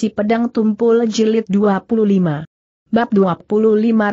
Si Pedang Tumpul Jilid 25 Bab 25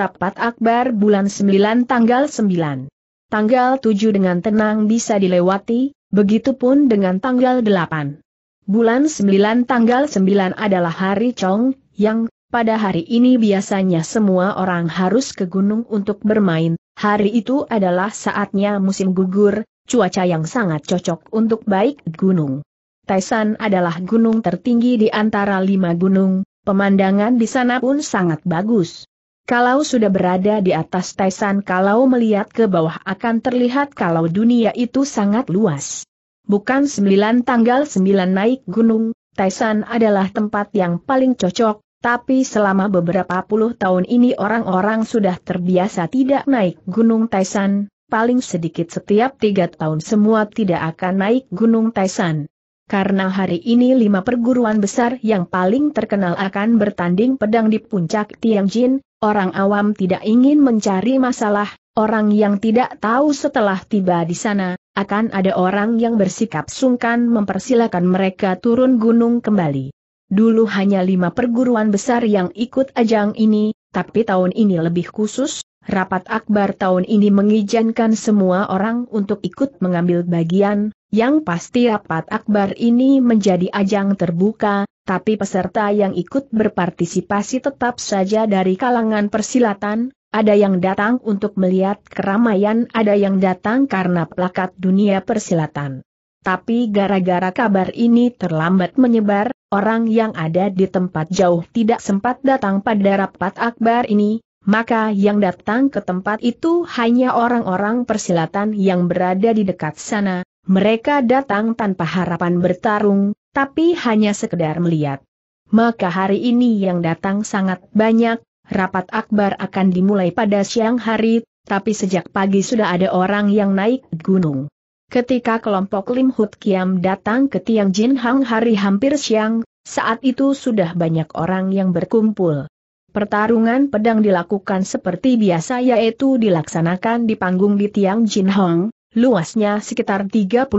Rapat Akbar bulan 9 tanggal 9 Tanggal 7 dengan tenang bisa dilewati, begitu pun dengan tanggal 8 Bulan 9 tanggal 9 adalah hari Chong, yang, pada hari ini biasanya semua orang harus ke gunung untuk bermain, hari itu adalah saatnya musim gugur, cuaca yang sangat cocok untuk baik gunung. Taisan adalah gunung tertinggi di antara lima gunung, pemandangan di sana pun sangat bagus. Kalau sudah berada di atas Taisan kalau melihat ke bawah akan terlihat kalau dunia itu sangat luas. Bukan sembilan tanggal sembilan naik gunung, Taisan adalah tempat yang paling cocok, tapi selama beberapa puluh tahun ini orang-orang sudah terbiasa tidak naik gunung Taisan, paling sedikit setiap tiga tahun semua tidak akan naik gunung Taisan karena hari ini lima perguruan besar yang paling terkenal akan bertanding pedang di puncak Tianjin, orang awam tidak ingin mencari masalah, orang yang tidak tahu setelah tiba di sana, akan ada orang yang bersikap sungkan mempersilakan mereka turun gunung kembali. Dulu hanya lima perguruan besar yang ikut ajang ini, tapi tahun ini lebih khusus, Rapat Akbar tahun ini mengizinkan semua orang untuk ikut mengambil bagian, yang pasti rapat akbar ini menjadi ajang terbuka, tapi peserta yang ikut berpartisipasi tetap saja dari kalangan persilatan, ada yang datang untuk melihat keramaian, ada yang datang karena plakat dunia persilatan. Tapi gara-gara kabar ini terlambat menyebar, orang yang ada di tempat jauh tidak sempat datang pada rapat akbar ini, maka yang datang ke tempat itu hanya orang-orang persilatan yang berada di dekat sana, mereka datang tanpa harapan bertarung, tapi hanya sekedar melihat. Maka hari ini yang datang sangat banyak, rapat akbar akan dimulai pada siang hari, tapi sejak pagi sudah ada orang yang naik gunung. Ketika kelompok Lim Hut Kiam datang ke Tiang Jin Hang hari hampir siang, saat itu sudah banyak orang yang berkumpul. Pertarungan pedang dilakukan seperti biasa yaitu dilaksanakan di panggung di Tiang Jin Hong, luasnya sekitar 30-40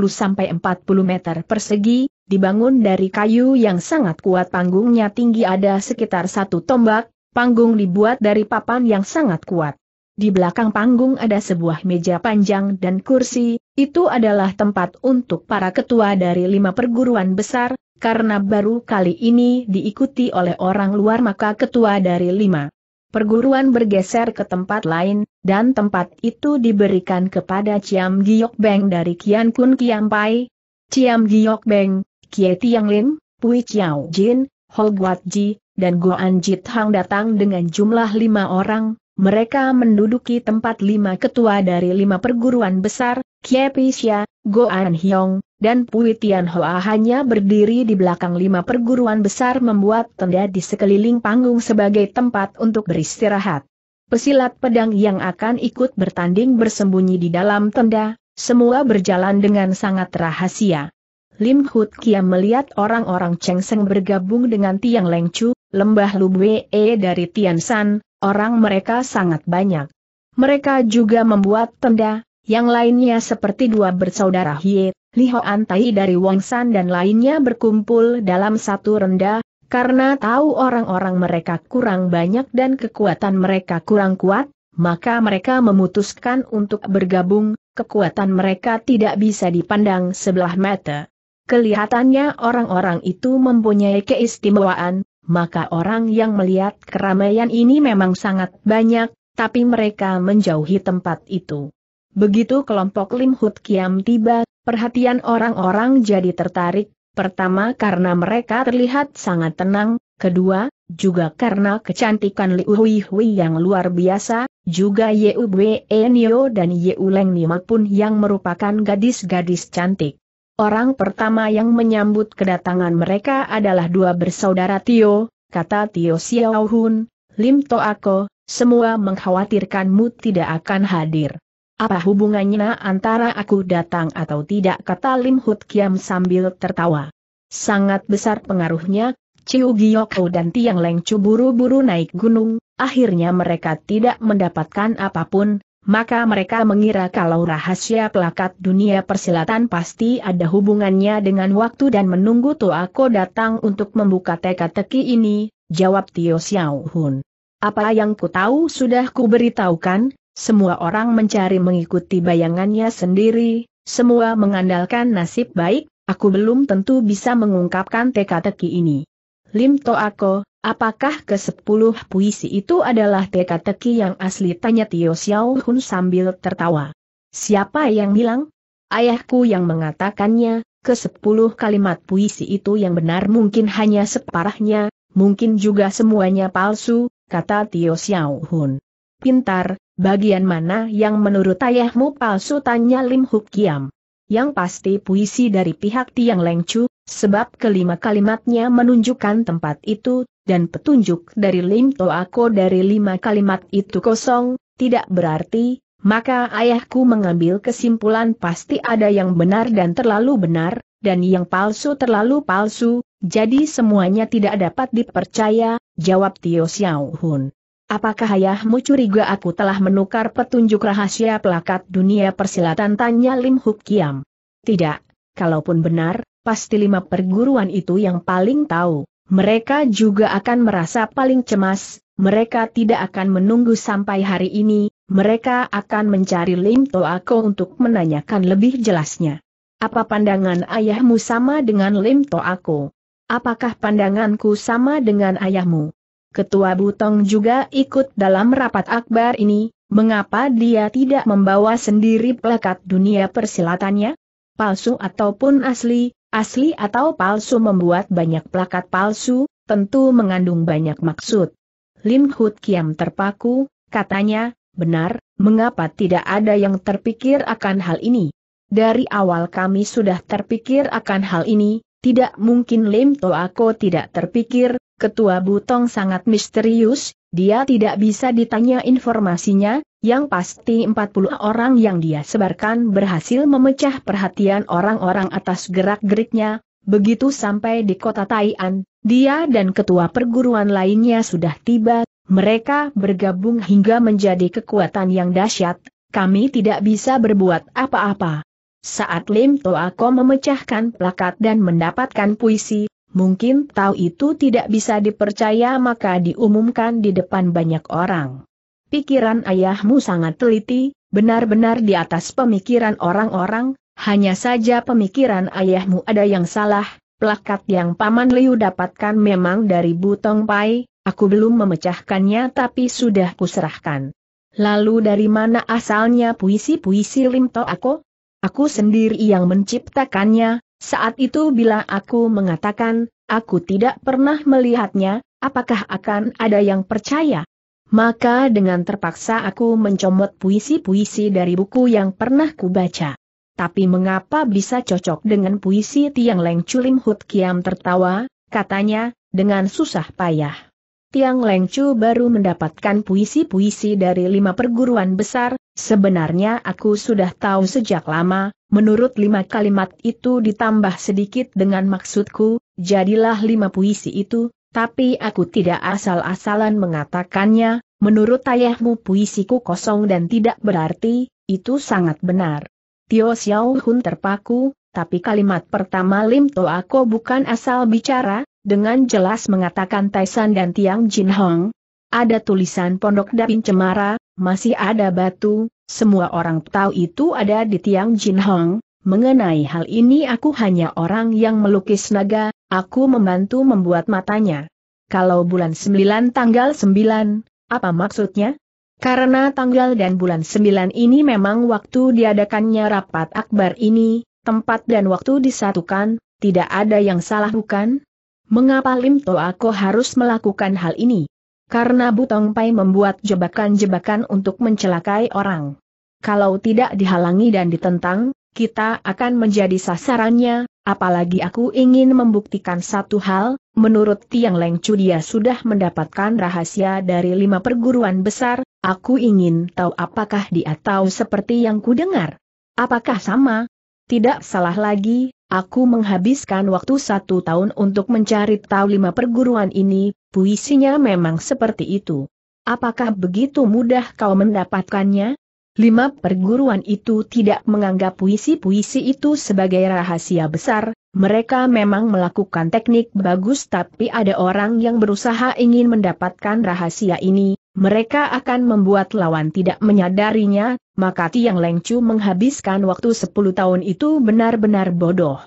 meter persegi, dibangun dari kayu yang sangat kuat panggungnya tinggi ada sekitar satu tombak, panggung dibuat dari papan yang sangat kuat. Di belakang panggung ada sebuah meja panjang dan kursi, itu adalah tempat untuk para ketua dari lima perguruan besar, karena baru kali ini diikuti oleh orang luar maka ketua dari lima perguruan bergeser ke tempat lain, dan tempat itu diberikan kepada Ciam Giok Beng dari Kian Kun Kiam Pai, Ciam Giok Beng, Kie Tiang Lin, Pui Chiao Jin, Ho Guat Ji, dan Goan Jit Hang datang dengan jumlah lima orang, mereka menduduki tempat lima ketua dari lima perguruan besar, Kie Pisya, Goan Hyong, dan Pui Tian Hoa hanya berdiri di belakang lima perguruan besar membuat tenda di sekeliling panggung sebagai tempat untuk beristirahat. Pesilat pedang yang akan ikut bertanding bersembunyi di dalam tenda, semua berjalan dengan sangat rahasia. Lim Hut Kiam melihat orang-orang Cheng Seng bergabung dengan Tiang Leng Chu, lembah Bwe e dari Tian San, orang mereka sangat banyak. Mereka juga membuat tenda, yang lainnya seperti dua bersaudara Hie, Li Hoan Tai dari Wang San dan lainnya berkumpul dalam satu renda, karena tahu orang-orang mereka kurang banyak dan kekuatan mereka kurang kuat, maka mereka memutuskan untuk bergabung, kekuatan mereka tidak bisa dipandang sebelah mata. Kelihatannya orang-orang itu mempunyai keistimewaan, maka orang yang melihat keramaian ini memang sangat banyak, tapi mereka menjauhi tempat itu. Begitu kelompok Lim Hut Kiam tiba Perhatian orang-orang jadi tertarik, pertama karena mereka terlihat sangat tenang, kedua, juga karena kecantikan Liu Hui Hui yang luar biasa, juga Yeu Bwe Nio dan Yeu Leng Nima pun yang merupakan gadis-gadis cantik. Orang pertama yang menyambut kedatangan mereka adalah dua bersaudara Tio, kata Tio Xiaohun, Lim Toako, semua mengkhawatirkanmu tidak akan hadir. Apa hubungannya antara aku datang atau tidak kata Lim Hut Kiam sambil tertawa. Sangat besar pengaruhnya, Ciu Giyoko dan Tiang Leng buru-buru naik gunung, akhirnya mereka tidak mendapatkan apapun, maka mereka mengira kalau rahasia pelakat dunia persilatan pasti ada hubungannya dengan waktu dan menunggu Toako datang untuk membuka teka-teki ini, jawab Tio Xiao Hun. Apa yang ku tahu sudah ku beritahukan, semua orang mencari mengikuti bayangannya sendiri, semua mengandalkan nasib baik, aku belum tentu bisa mengungkapkan teka-teki ini. Lim Toako, apakah ke-10 puisi itu adalah teka-teki yang asli tanya Tio Xiao Hun sambil tertawa. Siapa yang bilang? Ayahku yang mengatakannya, ke-10 kalimat puisi itu yang benar mungkin hanya separahnya, mungkin juga semuanya palsu, kata Tio Xiao Hun. Pintar, bagian mana yang menurut ayahmu palsu tanya Lim Huk Kiam. Yang pasti puisi dari pihak Tiang Chu, sebab kelima kalimatnya menunjukkan tempat itu, dan petunjuk dari Lim Toako dari lima kalimat itu kosong, tidak berarti, maka ayahku mengambil kesimpulan pasti ada yang benar dan terlalu benar, dan yang palsu terlalu palsu, jadi semuanya tidak dapat dipercaya, jawab Tio Xiao Hun. Apakah ayahmu curiga aku telah menukar petunjuk rahasia pelakat dunia persilatan tanya Lim Huk Kiam? Tidak, kalaupun benar, pasti lima perguruan itu yang paling tahu. Mereka juga akan merasa paling cemas, mereka tidak akan menunggu sampai hari ini, mereka akan mencari Lim Toako untuk menanyakan lebih jelasnya. Apa pandangan ayahmu sama dengan Lim Toako? Apakah pandanganku sama dengan ayahmu? Ketua Butong juga ikut dalam rapat akbar ini, mengapa dia tidak membawa sendiri plakat dunia persilatannya? Palsu ataupun asli, asli atau palsu membuat banyak plakat palsu, tentu mengandung banyak maksud. Lim Hut Kiam terpaku, katanya, benar, mengapa tidak ada yang terpikir akan hal ini? Dari awal kami sudah terpikir akan hal ini, tidak mungkin Lim Toako tidak terpikir, Ketua Butong sangat misterius, dia tidak bisa ditanya informasinya, yang pasti 40 orang yang dia sebarkan berhasil memecah perhatian orang-orang atas gerak-geriknya, begitu sampai di kota Taian, dia dan ketua perguruan lainnya sudah tiba, mereka bergabung hingga menjadi kekuatan yang dahsyat, kami tidak bisa berbuat apa-apa. Saat Lim Toako memecahkan plakat dan mendapatkan puisi, Mungkin tahu itu tidak bisa dipercaya maka diumumkan di depan banyak orang. Pikiran ayahmu sangat teliti, benar-benar di atas pemikiran orang-orang, hanya saja pemikiran ayahmu ada yang salah, plakat yang Paman Liu dapatkan memang dari Butong Pai, aku belum memecahkannya tapi sudah kuserahkan. Lalu dari mana asalnya puisi-puisi Lim To Ako? Aku sendiri yang menciptakannya, saat itu bila aku mengatakan, aku tidak pernah melihatnya, apakah akan ada yang percaya? Maka dengan terpaksa aku mencomot puisi-puisi dari buku yang pernah kubaca. Tapi mengapa bisa cocok dengan puisi Tiang Leng Culim Hut Kiam tertawa, katanya, dengan susah payah. Tiang Chu baru mendapatkan puisi-puisi dari lima perguruan besar, sebenarnya aku sudah tahu sejak lama, menurut lima kalimat itu ditambah sedikit dengan maksudku, jadilah lima puisi itu, tapi aku tidak asal-asalan mengatakannya, menurut ayahmu puisiku kosong dan tidak berarti, itu sangat benar. Tio Xiao Hun terpaku, tapi kalimat pertama Lim To Ako bukan asal bicara, dengan jelas mengatakan Taisan dan Tiang Jin Hong. Ada tulisan Pondok Dapin Cemara, masih ada batu, semua orang tahu itu ada di Tiang Jin Hong. Mengenai hal ini aku hanya orang yang melukis naga, aku membantu membuat matanya. Kalau bulan 9 tanggal 9, apa maksudnya? Karena tanggal dan bulan 9 ini memang waktu diadakannya rapat akbar ini, tempat dan waktu disatukan, tidak ada yang salah bukan? Mengapa Lim Toako harus melakukan hal ini? Karena Butong Pai membuat jebakan-jebakan untuk mencelakai orang. Kalau tidak dihalangi dan ditentang, kita akan menjadi sasarannya, apalagi aku ingin membuktikan satu hal, menurut Tiang Leng Chu dia sudah mendapatkan rahasia dari lima perguruan besar, aku ingin tahu apakah dia tahu seperti yang kudengar. Apakah sama? Tidak salah lagi, Aku menghabiskan waktu satu tahun untuk mencari tahu lima perguruan ini, puisinya memang seperti itu. Apakah begitu mudah kau mendapatkannya? Lima perguruan itu tidak menganggap puisi-puisi itu sebagai rahasia besar, mereka memang melakukan teknik bagus tapi ada orang yang berusaha ingin mendapatkan rahasia ini, mereka akan membuat lawan tidak menyadarinya, maka Tiang Lengcu menghabiskan waktu 10 tahun itu benar-benar bodoh.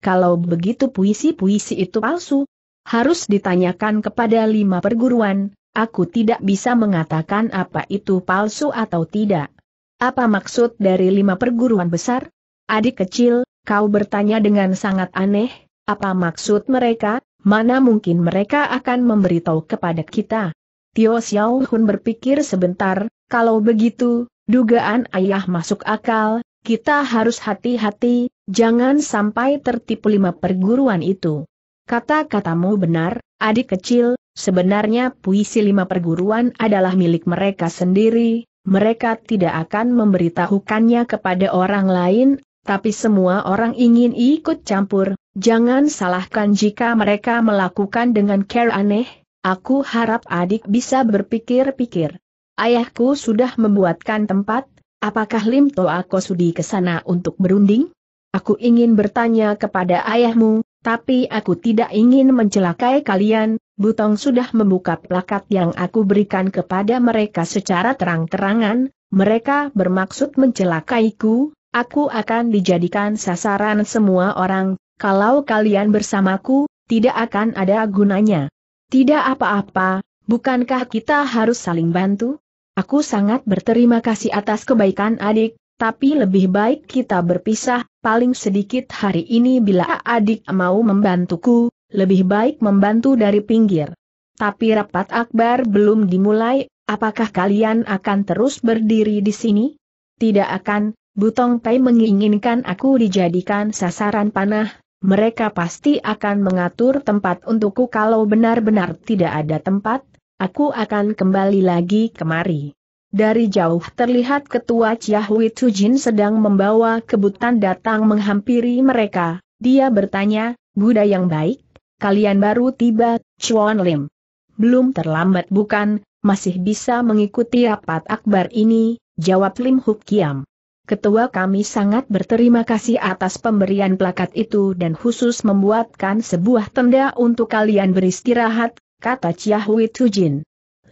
Kalau begitu puisi-puisi itu palsu, harus ditanyakan kepada lima perguruan, aku tidak bisa mengatakan apa itu palsu atau tidak. Apa maksud dari lima perguruan besar? Adik kecil, kau bertanya dengan sangat aneh, apa maksud mereka, mana mungkin mereka akan memberitahu kepada kita. Tio Xiao Hun berpikir sebentar, kalau begitu, Dugaan ayah masuk akal, kita harus hati-hati, jangan sampai tertipu lima perguruan itu. Kata-katamu benar, adik kecil, sebenarnya puisi lima perguruan adalah milik mereka sendiri, mereka tidak akan memberitahukannya kepada orang lain, tapi semua orang ingin ikut campur, jangan salahkan jika mereka melakukan dengan care aneh, aku harap adik bisa berpikir-pikir. Ayahku sudah membuatkan tempat, apakah Lim Toako sudi ke sana untuk berunding? Aku ingin bertanya kepada ayahmu, tapi aku tidak ingin mencelakai kalian, Butong sudah membuka plakat yang aku berikan kepada mereka secara terang-terangan, mereka bermaksud mencelakaiku, aku akan dijadikan sasaran semua orang, kalau kalian bersamaku, tidak akan ada gunanya. Tidak apa-apa, bukankah kita harus saling bantu? Aku sangat berterima kasih atas kebaikan adik, tapi lebih baik kita berpisah, paling sedikit hari ini bila adik mau membantuku, lebih baik membantu dari pinggir. Tapi rapat akbar belum dimulai, apakah kalian akan terus berdiri di sini? Tidak akan, Butong Pei menginginkan aku dijadikan sasaran panah, mereka pasti akan mengatur tempat untukku kalau benar-benar tidak ada tempat, aku akan kembali lagi kemari. Dari jauh terlihat ketua Chiahui Tujin sedang membawa kebutan datang menghampiri mereka. Dia bertanya, Buddha yang baik, kalian baru tiba, Chuan Lim. Belum terlambat bukan, masih bisa mengikuti rapat akbar ini, jawab Lim Huk Kiam. Ketua kami sangat berterima kasih atas pemberian plakat itu dan khusus membuatkan sebuah tenda untuk kalian beristirahat, kata Chiahui Tujin.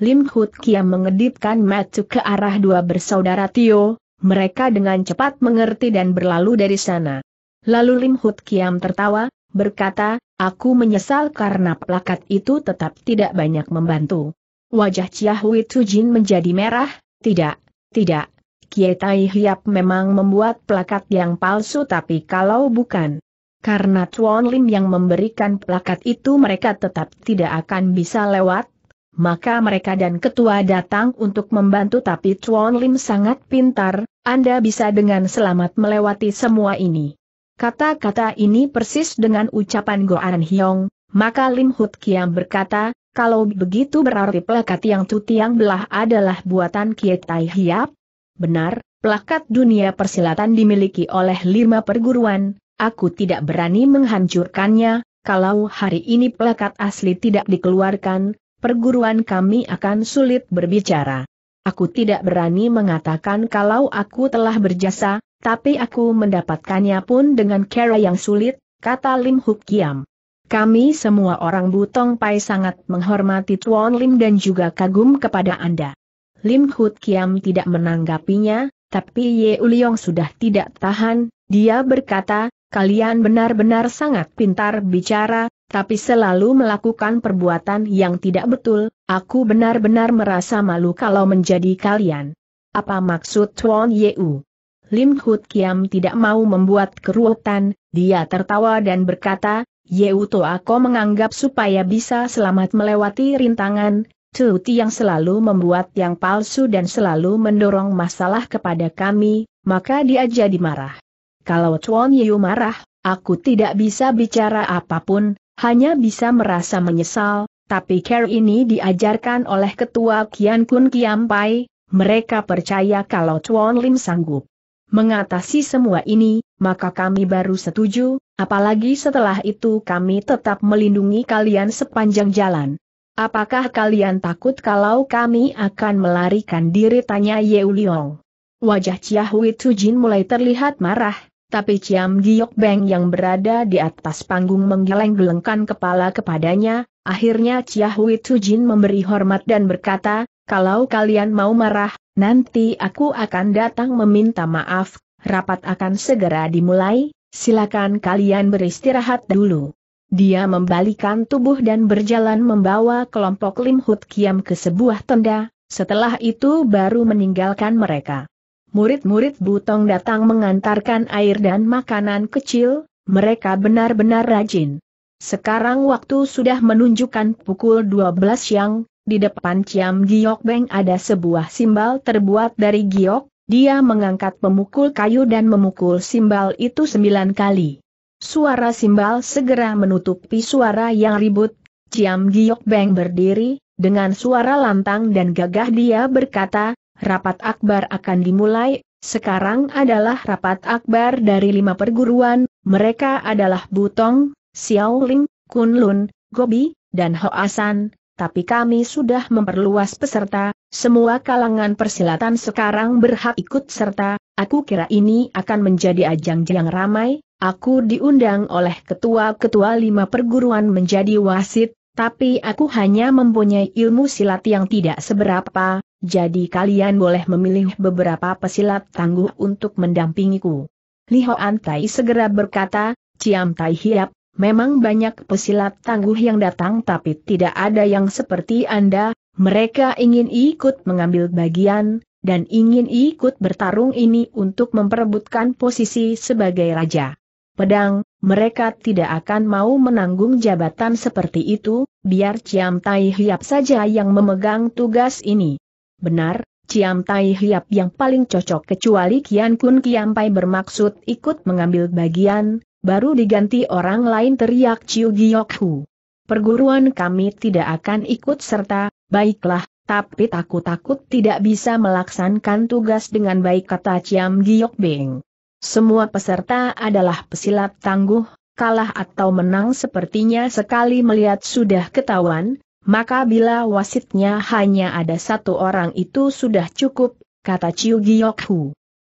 Lim Hut Kia mengedipkan mata ke arah dua bersaudara Tio, mereka dengan cepat mengerti dan berlalu dari sana. Lalu Lim Hut Kiam tertawa, berkata, aku menyesal karena plakat itu tetap tidak banyak membantu. Wajah Chiahui Tujin menjadi merah, tidak, tidak, Kietai Hiap memang membuat plakat yang palsu tapi kalau bukan karena Tuan Lim yang memberikan plakat itu mereka tetap tidak akan bisa lewat, maka mereka dan ketua datang untuk membantu tapi Tuan Lim sangat pintar, Anda bisa dengan selamat melewati semua ini. Kata-kata ini persis dengan ucapan Goan Hyong, maka Lim Hut Kiam berkata, kalau begitu berarti plakat yang yang belah adalah buatan Kietai Hiap? Benar, plakat dunia persilatan dimiliki oleh lima perguruan, aku tidak berani menghancurkannya, kalau hari ini plakat asli tidak dikeluarkan, perguruan kami akan sulit berbicara. Aku tidak berani mengatakan kalau aku telah berjasa, tapi aku mendapatkannya pun dengan cara yang sulit, kata Lim Huk Kiam. Kami semua orang Butong Pai sangat menghormati Tuan Lim dan juga kagum kepada Anda. Lim Hut Kiam tidak menanggapinya, tapi Ye Uliong sudah tidak tahan, dia berkata, kalian benar-benar sangat pintar bicara, tapi selalu melakukan perbuatan yang tidak betul, aku benar-benar merasa malu kalau menjadi kalian. Apa maksud Tuan Yeu? Lim Hut Kiam tidak mau membuat keruwetan, dia tertawa dan berkata, Yeu Toa Ko menganggap supaya bisa selamat melewati rintangan, Tuti yang selalu membuat yang palsu dan selalu mendorong masalah kepada kami, maka dia jadi marah kalau Chuan Yu marah, aku tidak bisa bicara apapun, hanya bisa merasa menyesal, tapi care ini diajarkan oleh ketua Kian Kun Kiampai, mereka percaya kalau Chuan Lim sanggup mengatasi semua ini, maka kami baru setuju, apalagi setelah itu kami tetap melindungi kalian sepanjang jalan. Apakah kalian takut kalau kami akan melarikan diri? Tanya Yeuliong? Wajah Chia Hui Tujin mulai terlihat marah, tapi Ciam Giok Beng yang berada di atas panggung menggeleng-gelengkan kepala kepadanya, akhirnya Chia Hui Jin memberi hormat dan berkata, kalau kalian mau marah, nanti aku akan datang meminta maaf, rapat akan segera dimulai, silakan kalian beristirahat dulu. Dia membalikan tubuh dan berjalan membawa kelompok Lim Hut Kiam ke sebuah tenda, setelah itu baru meninggalkan mereka murid-murid Butong datang mengantarkan air dan makanan kecil, mereka benar-benar rajin. Sekarang waktu sudah menunjukkan pukul 12 siang, di depan Ciam Giok Beng ada sebuah simbal terbuat dari giok, dia mengangkat pemukul kayu dan memukul simbal itu sembilan kali. Suara simbal segera menutupi suara yang ribut, Ciam Giok Beng berdiri, dengan suara lantang dan gagah dia berkata, rapat akbar akan dimulai, sekarang adalah rapat akbar dari lima perguruan, mereka adalah Butong, Xiaoling, Kunlun, Gobi, dan Hoasan, tapi kami sudah memperluas peserta, semua kalangan persilatan sekarang berhak ikut serta, aku kira ini akan menjadi ajang yang ramai, aku diundang oleh ketua-ketua lima perguruan menjadi wasit, tapi aku hanya mempunyai ilmu silat yang tidak seberapa, jadi kalian boleh memilih beberapa pesilat tangguh untuk mendampingiku. Li Hoan Tai segera berkata, Ciam Tai Hiap, memang banyak pesilat tangguh yang datang tapi tidak ada yang seperti Anda, mereka ingin ikut mengambil bagian, dan ingin ikut bertarung ini untuk memperebutkan posisi sebagai raja. Pedang, mereka tidak akan mau menanggung jabatan seperti itu, biar Ciam Tai Hiap saja yang memegang tugas ini. Benar, Ciam Tai Hiap yang paling cocok kecuali Kian Kun Kiam Pai bermaksud ikut mengambil bagian, baru diganti orang lain teriak Ciu Giok Hu. Perguruan kami tidak akan ikut serta, baiklah, tapi takut-takut tidak bisa melaksanakan tugas dengan baik kata Ciam Giok Beng. Semua peserta adalah pesilat tangguh, kalah atau menang sepertinya sekali melihat sudah ketahuan, maka bila wasitnya hanya ada satu orang itu sudah cukup, kata Chiu Giok Hu.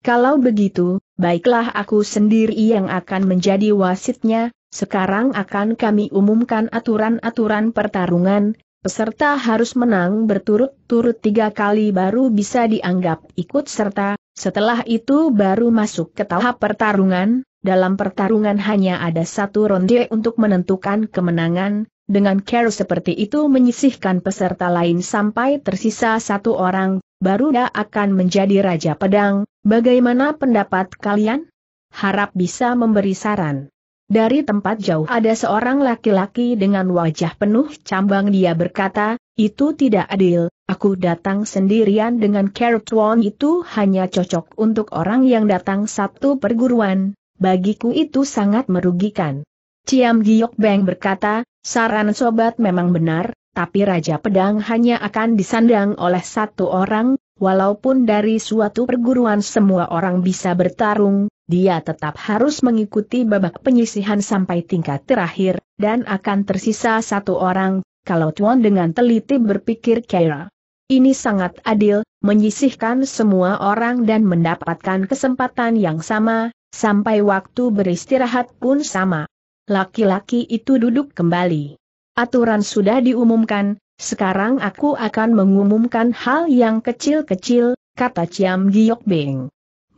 Kalau begitu, baiklah aku sendiri yang akan menjadi wasitnya, sekarang akan kami umumkan aturan-aturan pertarungan, peserta harus menang berturut-turut tiga kali baru bisa dianggap ikut serta, setelah itu baru masuk ke tahap pertarungan, dalam pertarungan hanya ada satu ronde untuk menentukan kemenangan, dengan care seperti itu menyisihkan peserta lain sampai tersisa satu orang, baru dia akan menjadi Raja Pedang, bagaimana pendapat kalian? Harap bisa memberi saran. Dari tempat jauh ada seorang laki-laki dengan wajah penuh cambang dia berkata, itu tidak adil, aku datang sendirian dengan care Tuan itu hanya cocok untuk orang yang datang satu perguruan, bagiku itu sangat merugikan. Ciam Giok Beng berkata, Saran sobat memang benar, tapi Raja Pedang hanya akan disandang oleh satu orang, walaupun dari suatu perguruan semua orang bisa bertarung, dia tetap harus mengikuti babak penyisihan sampai tingkat terakhir, dan akan tersisa satu orang, kalau Tuan dengan teliti berpikir Kira. Ini sangat adil, menyisihkan semua orang dan mendapatkan kesempatan yang sama, sampai waktu beristirahat pun sama laki-laki itu duduk kembali. Aturan sudah diumumkan, sekarang aku akan mengumumkan hal yang kecil-kecil, kata Ciam Giok Beng.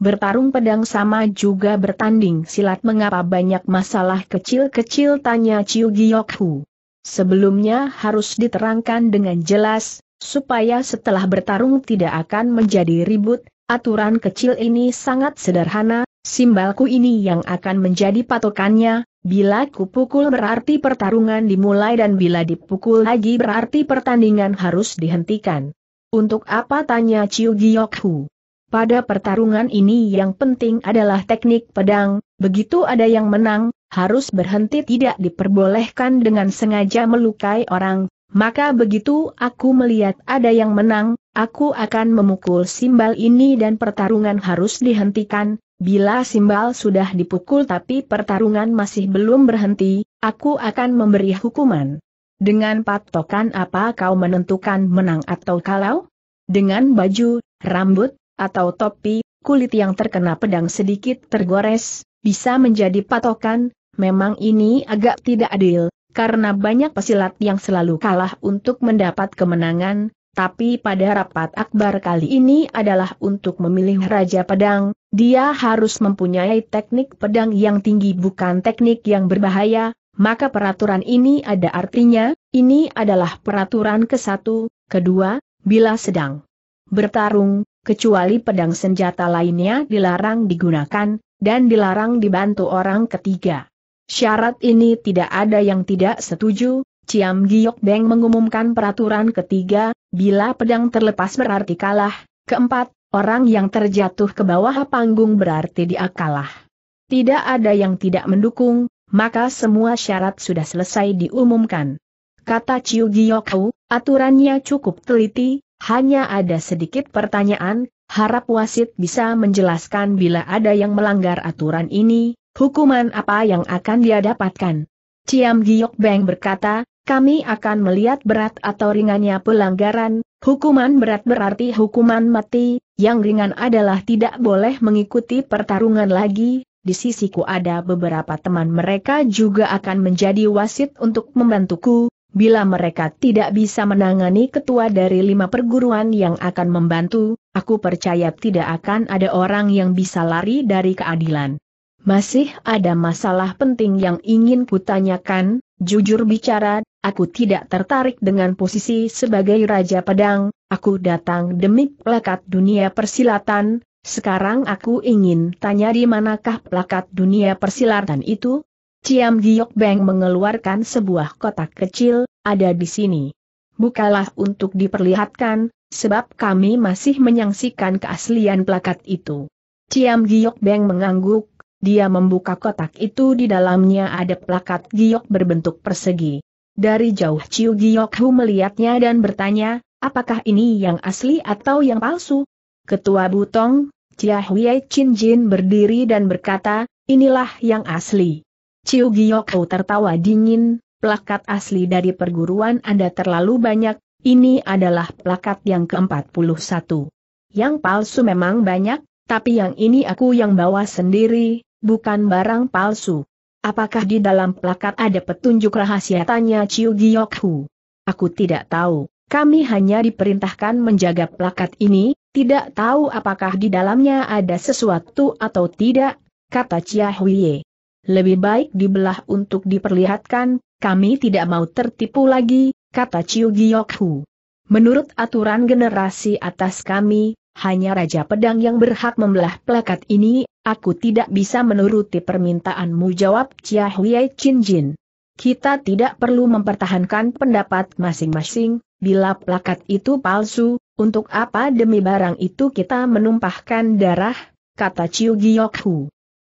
Bertarung pedang sama juga bertanding silat mengapa banyak masalah kecil-kecil tanya Ciu Hu. Sebelumnya harus diterangkan dengan jelas, supaya setelah bertarung tidak akan menjadi ribut, aturan kecil ini sangat sederhana, simbalku ini yang akan menjadi patokannya, Bila kupukul berarti pertarungan dimulai dan bila dipukul lagi berarti pertandingan harus dihentikan. Untuk apa tanya Chiu Giok Hu? Pada pertarungan ini yang penting adalah teknik pedang, begitu ada yang menang, harus berhenti tidak diperbolehkan dengan sengaja melukai orang, maka begitu aku melihat ada yang menang, aku akan memukul simbal ini dan pertarungan harus dihentikan, Bila simbal sudah dipukul tapi pertarungan masih belum berhenti, aku akan memberi hukuman. Dengan patokan apa kau menentukan menang atau kalau? Dengan baju, rambut, atau topi, kulit yang terkena pedang sedikit tergores, bisa menjadi patokan, memang ini agak tidak adil, karena banyak pesilat yang selalu kalah untuk mendapat kemenangan, tapi pada rapat akbar kali ini adalah untuk memilih Raja Pedang, dia harus mempunyai teknik pedang yang tinggi bukan teknik yang berbahaya, maka peraturan ini ada artinya, ini adalah peraturan ke satu, kedua, bila sedang bertarung, kecuali pedang senjata lainnya dilarang digunakan, dan dilarang dibantu orang ketiga. Syarat ini tidak ada yang tidak setuju, Ciam Giok Beng mengumumkan peraturan ketiga, bila pedang terlepas berarti kalah, keempat, orang yang terjatuh ke bawah panggung berarti dia kalah. Tidak ada yang tidak mendukung, maka semua syarat sudah selesai diumumkan. Kata Ciu Giokau, aturannya cukup teliti, hanya ada sedikit pertanyaan, harap wasit bisa menjelaskan bila ada yang melanggar aturan ini, hukuman apa yang akan dia dapatkan. Ciam Giok Beng berkata, kami akan melihat berat atau ringannya pelanggaran, hukuman berat berarti hukuman mati, yang ringan adalah tidak boleh mengikuti pertarungan lagi, di sisiku ada beberapa teman mereka juga akan menjadi wasit untuk membantuku, bila mereka tidak bisa menangani ketua dari lima perguruan yang akan membantu, aku percaya tidak akan ada orang yang bisa lari dari keadilan. Masih ada masalah penting yang ingin kutanyakan, jujur bicara, aku tidak tertarik dengan posisi sebagai Raja Pedang, aku datang demi plakat dunia persilatan, sekarang aku ingin tanya di manakah plakat dunia persilatan itu? Ciam Giok Beng mengeluarkan sebuah kotak kecil, ada di sini. Bukalah untuk diperlihatkan, sebab kami masih menyaksikan keaslian plakat itu. Ciam Giok Beng mengangguk, dia membuka kotak itu di dalamnya ada plakat giok berbentuk persegi. Dari jauh Ciu Giok Hu melihatnya dan bertanya, apakah ini yang asli atau yang palsu? Ketua Butong, Chia Huye Chin Jin berdiri dan berkata, inilah yang asli. Ciu Giok Hu tertawa dingin, plakat asli dari perguruan Anda terlalu banyak, ini adalah plakat yang ke-41. Yang palsu memang banyak, tapi yang ini aku yang bawa sendiri, bukan barang palsu. Apakah di dalam plakat ada petunjuk rahasia tanya Chiu Giok Hu? Aku tidak tahu, kami hanya diperintahkan menjaga plakat ini, tidak tahu apakah di dalamnya ada sesuatu atau tidak, kata Chia Huiye. Lebih baik dibelah untuk diperlihatkan, kami tidak mau tertipu lagi, kata Chiu Giok Hu. Menurut aturan generasi atas kami, hanya Raja Pedang yang berhak membelah plakat ini, aku tidak bisa menuruti permintaanmu jawab Chia Huyai Chin Jin. Kita tidak perlu mempertahankan pendapat masing-masing, bila plakat itu palsu, untuk apa demi barang itu kita menumpahkan darah, kata Chiu Giok Hu.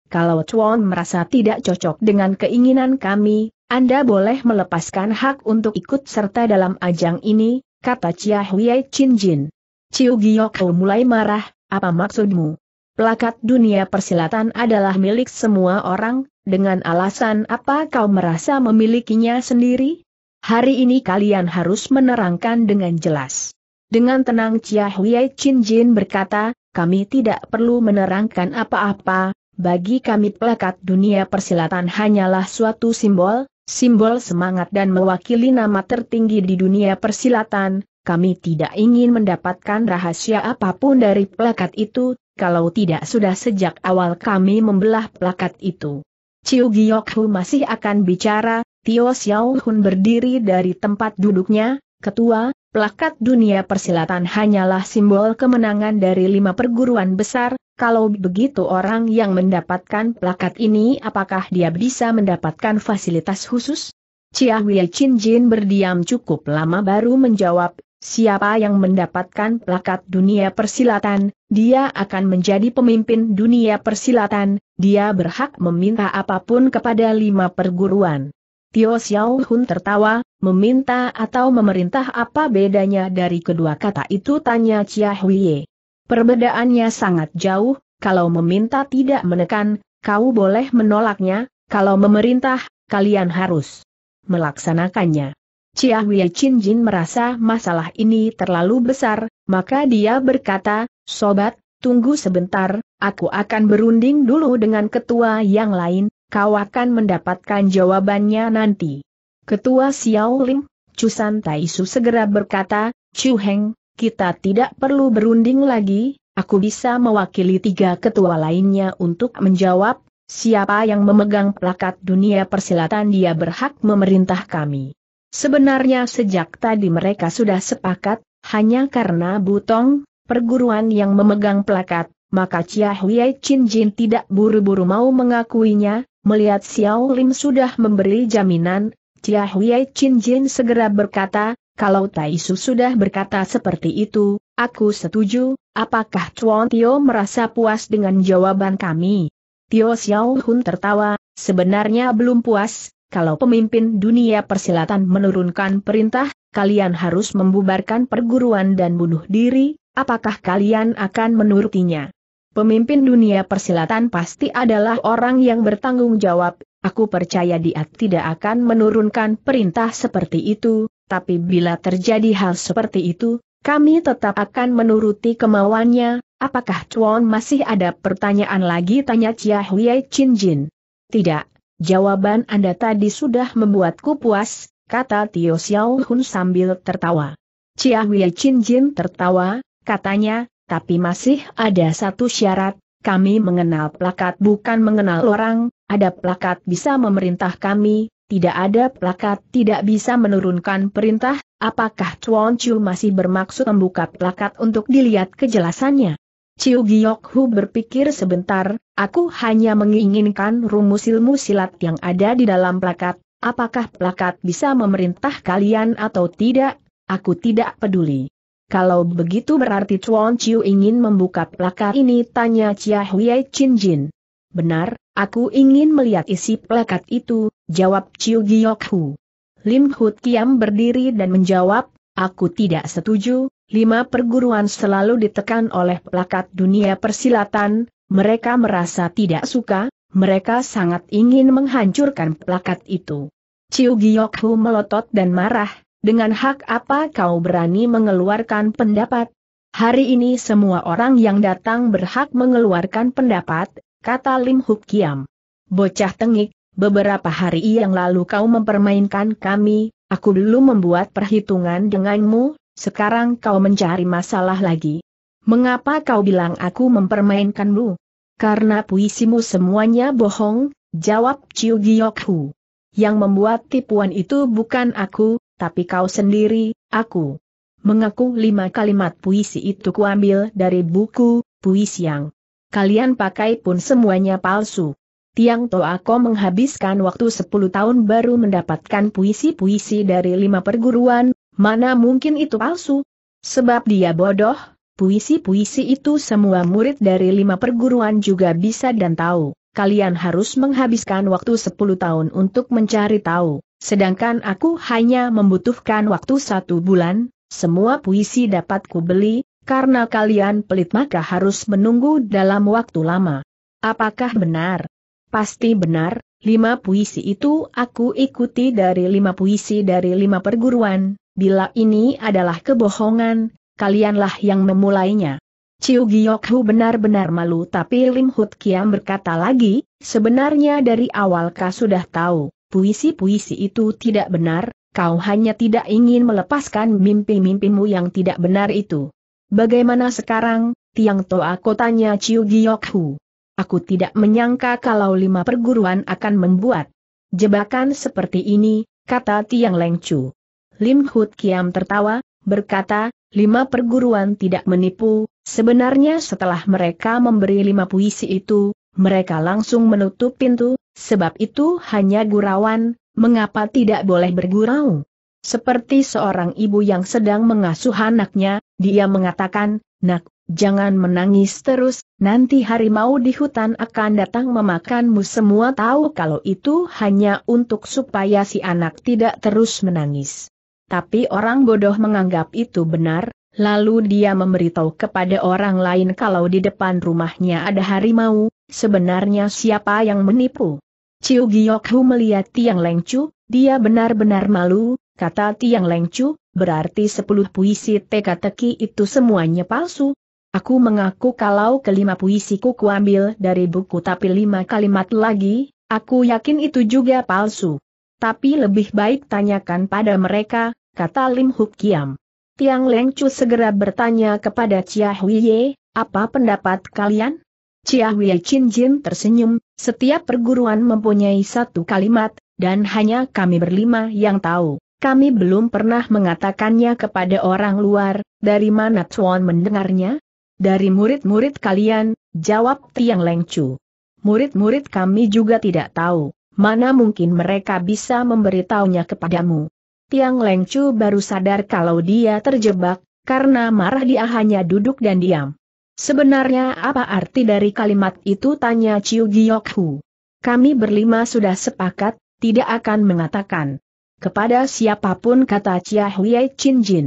Kalau Chuan merasa tidak cocok dengan keinginan kami, Anda boleh melepaskan hak untuk ikut serta dalam ajang ini, kata Chia Huyai Chin Jin. Ciu Giyoko mulai marah, apa maksudmu? Plakat dunia persilatan adalah milik semua orang, dengan alasan apa kau merasa memilikinya sendiri? Hari ini kalian harus menerangkan dengan jelas. Dengan tenang Chia Huyai Chin Jin berkata, kami tidak perlu menerangkan apa-apa, bagi kami plakat dunia persilatan hanyalah suatu simbol, simbol semangat dan mewakili nama tertinggi di dunia persilatan, kami tidak ingin mendapatkan rahasia apapun dari plakat itu, kalau tidak sudah sejak awal kami membelah plakat itu. Ciu Giok Hu masih akan bicara, Tio Xiao Hun berdiri dari tempat duduknya, ketua, plakat dunia persilatan hanyalah simbol kemenangan dari lima perguruan besar, kalau begitu orang yang mendapatkan plakat ini apakah dia bisa mendapatkan fasilitas khusus? Chia Wei Chin Jin berdiam cukup lama baru menjawab, Siapa yang mendapatkan plakat dunia persilatan, dia akan menjadi pemimpin dunia persilatan, dia berhak meminta apapun kepada lima perguruan. Tio Xiao Hun tertawa, meminta atau memerintah apa bedanya dari kedua kata itu tanya Chia Huiye. Perbedaannya sangat jauh, kalau meminta tidak menekan, kau boleh menolaknya, kalau memerintah, kalian harus melaksanakannya. Chia Hwie Chin Jin merasa masalah ini terlalu besar, maka dia berkata, Sobat, tunggu sebentar, aku akan berunding dulu dengan ketua yang lain, kau akan mendapatkan jawabannya nanti. Ketua Xiao Lim, Chusan Su segera berkata, Chu Heng, kita tidak perlu berunding lagi, aku bisa mewakili tiga ketua lainnya untuk menjawab, siapa yang memegang plakat dunia persilatan dia berhak memerintah kami. Sebenarnya sejak tadi mereka sudah sepakat, hanya karena Butong, perguruan yang memegang plakat, maka Chia Huyai Chin Jin tidak buru-buru mau mengakuinya, melihat Xiao Lim sudah memberi jaminan, Chia Huyai Chin Jin segera berkata, kalau Tai Su sudah berkata seperti itu, aku setuju, apakah Chuan Tio merasa puas dengan jawaban kami? Tio Xiao Hun tertawa, sebenarnya belum puas, kalau pemimpin dunia persilatan menurunkan perintah, kalian harus membubarkan perguruan dan bunuh diri, apakah kalian akan menurutinya? Pemimpin dunia persilatan pasti adalah orang yang bertanggung jawab, aku percaya dia tidak akan menurunkan perintah seperti itu, tapi bila terjadi hal seperti itu, kami tetap akan menuruti kemauannya, apakah Chuan masih ada pertanyaan lagi tanya Chia Huye Chin Jin? Tidak, Jawaban Anda tadi sudah membuatku puas, kata Tio Xiao Hun sambil tertawa. Chia Hui Chin Jin tertawa, katanya, tapi masih ada satu syarat, kami mengenal plakat bukan mengenal orang, ada plakat bisa memerintah kami, tidak ada plakat tidak bisa menurunkan perintah, apakah Chuan Chu masih bermaksud membuka plakat untuk dilihat kejelasannya? Ciu Giok Hu berpikir sebentar, aku hanya menginginkan rumus ilmu silat yang ada di dalam plakat, apakah plakat bisa memerintah kalian atau tidak, aku tidak peduli. Kalau begitu berarti Chuan Chiu ingin membuka plakat ini tanya Chia Huyai Chin Jin. Benar, aku ingin melihat isi plakat itu, jawab Chiu Giok Hu. Lim Hut Kiam berdiri dan menjawab, Aku tidak setuju, lima perguruan selalu ditekan oleh pelakat dunia persilatan, mereka merasa tidak suka, mereka sangat ingin menghancurkan pelakat itu. Ciu Giyokhu melotot dan marah, dengan hak apa kau berani mengeluarkan pendapat? Hari ini semua orang yang datang berhak mengeluarkan pendapat, kata Lim Huk Kiam. Bocah tengik, beberapa hari yang lalu kau mempermainkan kami, Aku dulu membuat perhitungan denganmu, sekarang kau mencari masalah lagi. Mengapa kau bilang aku mempermainkanmu? Karena puisimu semuanya bohong, jawab Chiu Hu. Yang membuat tipuan itu bukan aku, tapi kau sendiri, aku. Mengaku lima kalimat puisi itu kuambil dari buku, puisi yang kalian pakai pun semuanya palsu. Tiang Toako menghabiskan waktu 10 tahun baru mendapatkan puisi-puisi dari lima perguruan, mana mungkin itu palsu? Sebab dia bodoh, puisi-puisi itu semua murid dari lima perguruan juga bisa dan tahu. Kalian harus menghabiskan waktu 10 tahun untuk mencari tahu, sedangkan aku hanya membutuhkan waktu satu bulan, semua puisi dapat kubeli, karena kalian pelit maka harus menunggu dalam waktu lama. Apakah benar, Pasti benar, lima puisi itu aku ikuti dari lima puisi dari lima perguruan, bila ini adalah kebohongan, kalianlah yang memulainya. Ciu Giyokhu benar-benar malu tapi Lim Hut Kiam berkata lagi, sebenarnya dari awal kau sudah tahu, puisi-puisi itu tidak benar, kau hanya tidak ingin melepaskan mimpi-mimpimu yang tidak benar itu. Bagaimana sekarang, Tiang Toa kotanya Ciu Giyokhu? Aku tidak menyangka kalau lima perguruan akan membuat jebakan seperti ini, kata Tiang Lengcu. Lim Hut Kiam tertawa, berkata, lima perguruan tidak menipu, sebenarnya setelah mereka memberi lima puisi itu, mereka langsung menutup pintu, sebab itu hanya gurauan, mengapa tidak boleh bergurau? Seperti seorang ibu yang sedang mengasuh anaknya, dia mengatakan, Nak, Jangan menangis terus, nanti harimau di hutan akan datang memakanmu semua tahu kalau itu hanya untuk supaya si anak tidak terus menangis. Tapi orang bodoh menganggap itu benar, lalu dia memberitahu kepada orang lain kalau di depan rumahnya ada harimau, sebenarnya siapa yang menipu? Ciu Hu melihat Tiang Lengcu, dia benar-benar malu, kata Tiang Lengcu, berarti sepuluh puisi teka-teki itu semuanya palsu, Aku mengaku kalau kelima puisiku kuambil dari buku tapi lima kalimat lagi, aku yakin itu juga palsu. Tapi lebih baik tanyakan pada mereka, kata Lim Huk Kiam. Tiang Leng Chu segera bertanya kepada Chia Huiye, apa pendapat kalian? Chia Huiye Chin Jin tersenyum, setiap perguruan mempunyai satu kalimat, dan hanya kami berlima yang tahu. Kami belum pernah mengatakannya kepada orang luar, dari mana Chuan mendengarnya? Dari murid-murid kalian, jawab Tiang Lengcu. Murid-murid kami juga tidak tahu, mana mungkin mereka bisa memberitahunya kepadamu. Tiang Lengcu baru sadar kalau dia terjebak, karena marah dia hanya duduk dan diam. Sebenarnya apa arti dari kalimat itu tanya Chiu Giokhu. Kami berlima sudah sepakat, tidak akan mengatakan. Kepada siapapun kata Chia Huyai Chin Jin.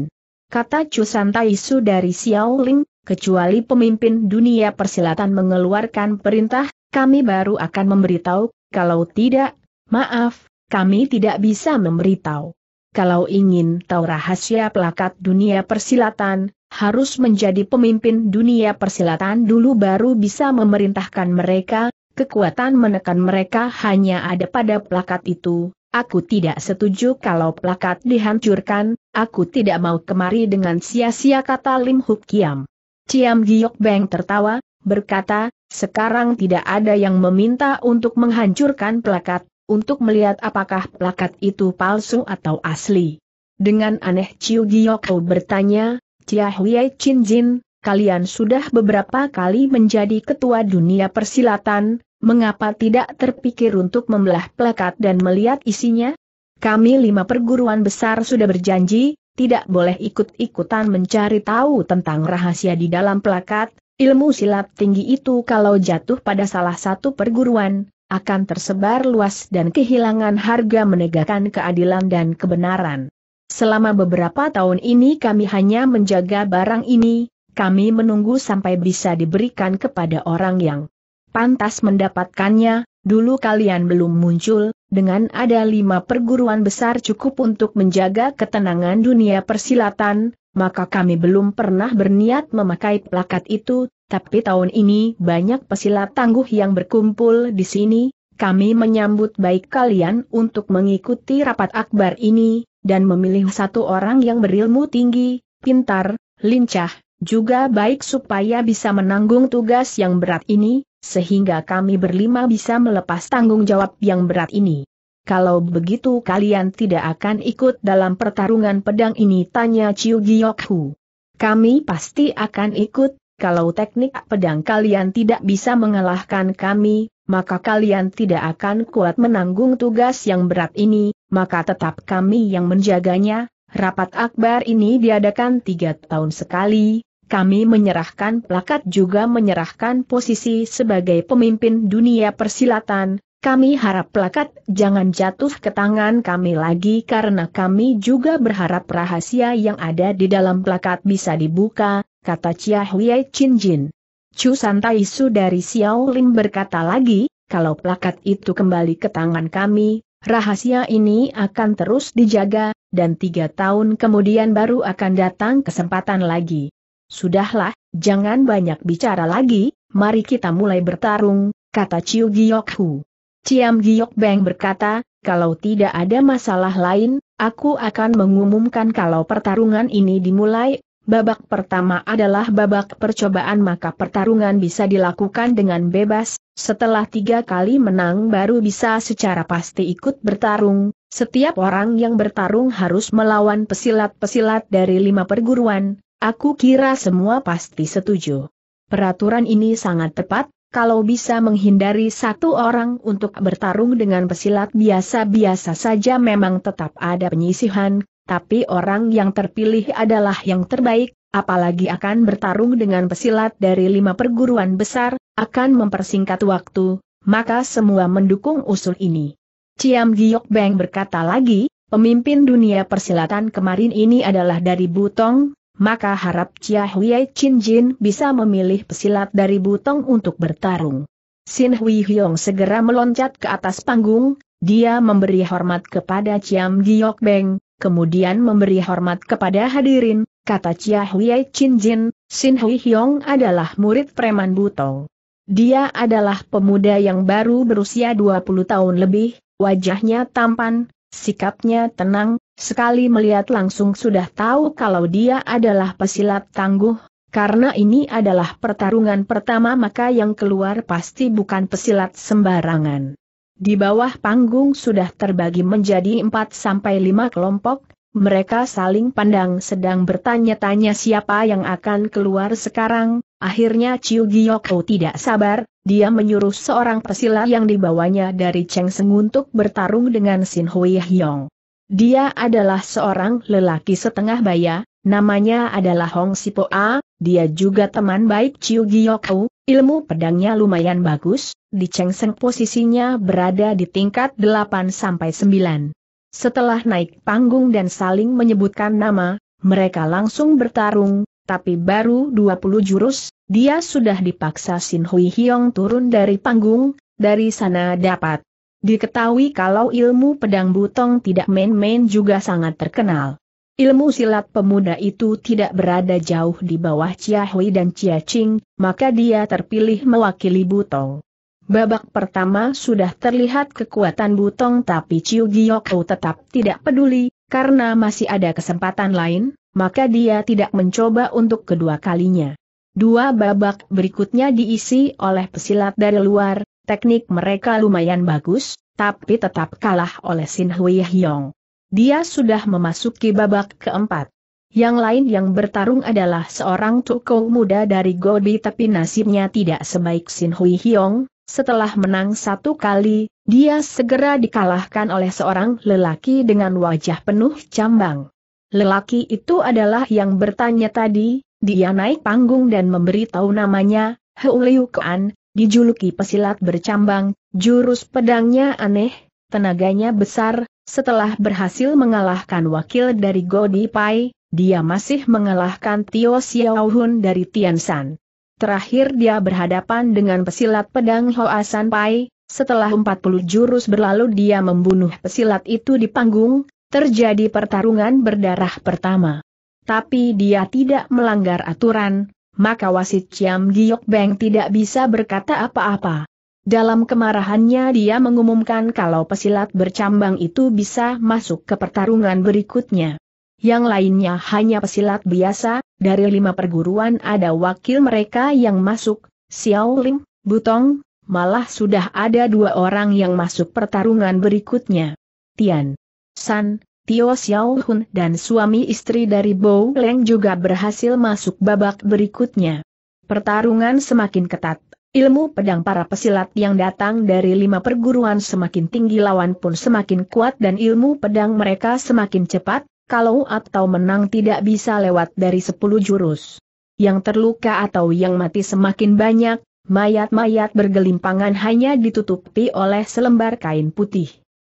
Kata Chusan Taisu dari Xiaoling, kecuali pemimpin dunia persilatan mengeluarkan perintah, kami baru akan memberitahu, kalau tidak, maaf, kami tidak bisa memberitahu. Kalau ingin tahu rahasia pelakat dunia persilatan, harus menjadi pemimpin dunia persilatan dulu baru bisa memerintahkan mereka, kekuatan menekan mereka hanya ada pada pelakat itu. Aku tidak setuju kalau plakat dihancurkan, Aku tidak mau kemari dengan sia-sia kata Lim Huk Kiam. Ciam Giok Beng tertawa, berkata, sekarang tidak ada yang meminta untuk menghancurkan plakat, untuk melihat apakah plakat itu palsu atau asli. Dengan aneh Ciu Giok bertanya, Cia Huyai Chin Jin, kalian sudah beberapa kali menjadi ketua dunia persilatan, mengapa tidak terpikir untuk membelah plakat dan melihat isinya? Kami lima perguruan besar sudah berjanji, tidak boleh ikut-ikutan mencari tahu tentang rahasia di dalam plakat, ilmu silat tinggi itu kalau jatuh pada salah satu perguruan, akan tersebar luas dan kehilangan harga menegakkan keadilan dan kebenaran. Selama beberapa tahun ini kami hanya menjaga barang ini, kami menunggu sampai bisa diberikan kepada orang yang pantas mendapatkannya, Dulu kalian belum muncul, dengan ada lima perguruan besar cukup untuk menjaga ketenangan dunia persilatan, maka kami belum pernah berniat memakai plakat itu, tapi tahun ini banyak pesilat tangguh yang berkumpul di sini, kami menyambut baik kalian untuk mengikuti rapat akbar ini, dan memilih satu orang yang berilmu tinggi, pintar, lincah, juga baik supaya bisa menanggung tugas yang berat ini, sehingga kami berlima bisa melepas tanggung jawab yang berat ini. Kalau begitu kalian tidak akan ikut dalam pertarungan pedang ini tanya Chiu Hu. Kami pasti akan ikut, kalau teknik pedang kalian tidak bisa mengalahkan kami, maka kalian tidak akan kuat menanggung tugas yang berat ini, maka tetap kami yang menjaganya. Rapat akbar ini diadakan tiga tahun sekali, kami menyerahkan plakat juga menyerahkan posisi sebagai pemimpin dunia persilatan, kami harap plakat jangan jatuh ke tangan kami lagi karena kami juga berharap rahasia yang ada di dalam plakat bisa dibuka, kata Chia Huye Chin Jin. Chu Santai Su dari Xiao Lim berkata lagi, kalau plakat itu kembali ke tangan kami, rahasia ini akan terus dijaga, dan tiga tahun kemudian baru akan datang kesempatan lagi. Sudahlah, jangan banyak bicara lagi, mari kita mulai bertarung, kata Chiu Giok Hu. Ciam Giok Beng berkata, kalau tidak ada masalah lain, aku akan mengumumkan kalau pertarungan ini dimulai. Babak pertama adalah babak percobaan maka pertarungan bisa dilakukan dengan bebas, setelah tiga kali menang baru bisa secara pasti ikut bertarung, setiap orang yang bertarung harus melawan pesilat-pesilat dari lima perguruan, Aku kira semua pasti setuju. Peraturan ini sangat tepat, kalau bisa menghindari satu orang untuk bertarung dengan pesilat biasa-biasa saja memang tetap ada penyisihan, tapi orang yang terpilih adalah yang terbaik, apalagi akan bertarung dengan pesilat dari lima perguruan besar, akan mempersingkat waktu, maka semua mendukung usul ini. Ciam Giok Beng berkata lagi, pemimpin dunia persilatan kemarin ini adalah dari Butong, maka harap Chia Hui Chin Jin bisa memilih pesilat dari Butong untuk bertarung. Sin Hui Hyong segera meloncat ke atas panggung, dia memberi hormat kepada Chiam Giok Beng, kemudian memberi hormat kepada hadirin, kata Chia Hui Chin Jin, Sin Hui Hyong adalah murid preman Butong. Dia adalah pemuda yang baru berusia 20 tahun lebih, wajahnya tampan, sikapnya tenang, Sekali melihat langsung sudah tahu kalau dia adalah pesilat tangguh, karena ini adalah pertarungan pertama maka yang keluar pasti bukan pesilat sembarangan. Di bawah panggung sudah terbagi menjadi 4 sampai 5 kelompok, mereka saling pandang sedang bertanya-tanya siapa yang akan keluar sekarang, akhirnya Chiu Giyoko tidak sabar, dia menyuruh seorang pesilat yang dibawanya dari Cheng Seng untuk bertarung dengan Sin Hui Hyong. Dia adalah seorang lelaki setengah baya, namanya adalah Hong Sipo A. dia juga teman baik Chiu Giyokau, ilmu pedangnya lumayan bagus, di Chengseng posisinya berada di tingkat 8-9. Setelah naik panggung dan saling menyebutkan nama, mereka langsung bertarung, tapi baru 20 jurus, dia sudah dipaksa Sin Hui Hiong turun dari panggung, dari sana dapat Diketahui kalau ilmu pedang butong tidak main-main juga sangat terkenal. Ilmu silat pemuda itu tidak berada jauh di bawah Chia Hui dan Chia Ching, maka dia terpilih mewakili butong. Babak pertama sudah terlihat kekuatan butong tapi Chiu Giokho tetap tidak peduli, karena masih ada kesempatan lain, maka dia tidak mencoba untuk kedua kalinya. Dua babak berikutnya diisi oleh pesilat dari luar, teknik mereka lumayan bagus, tapi tetap kalah oleh Sin Hui Hyong. Dia sudah memasuki babak keempat. Yang lain yang bertarung adalah seorang tukung muda dari Gobi tapi nasibnya tidak sebaik Sin Hui Hyong. Setelah menang satu kali, dia segera dikalahkan oleh seorang lelaki dengan wajah penuh cambang. Lelaki itu adalah yang bertanya tadi, dia naik panggung dan memberitahu namanya, Heuliu Liu dijuluki pesilat bercambang, jurus pedangnya aneh, tenaganya besar, setelah berhasil mengalahkan wakil dari Godi Pai, dia masih mengalahkan Tio Xiaohun dari Tiansan. Terakhir dia berhadapan dengan pesilat pedang Hoasan Pai, setelah 40 jurus berlalu dia membunuh pesilat itu di panggung, terjadi pertarungan berdarah pertama. Tapi dia tidak melanggar aturan, maka wasit Ciam Giok Beng tidak bisa berkata apa-apa. Dalam kemarahannya dia mengumumkan kalau pesilat bercambang itu bisa masuk ke pertarungan berikutnya. Yang lainnya hanya pesilat biasa, dari lima perguruan ada wakil mereka yang masuk, Xiao Lim, Butong, malah sudah ada dua orang yang masuk pertarungan berikutnya. Tian San, Tio Xiao Hun dan suami istri dari Bo Leng juga berhasil masuk babak berikutnya. Pertarungan semakin ketat. Ilmu pedang para pesilat yang datang dari lima perguruan semakin tinggi lawan pun semakin kuat dan ilmu pedang mereka semakin cepat, kalau atau menang tidak bisa lewat dari sepuluh jurus. Yang terluka atau yang mati semakin banyak, mayat-mayat bergelimpangan hanya ditutupi oleh selembar kain putih.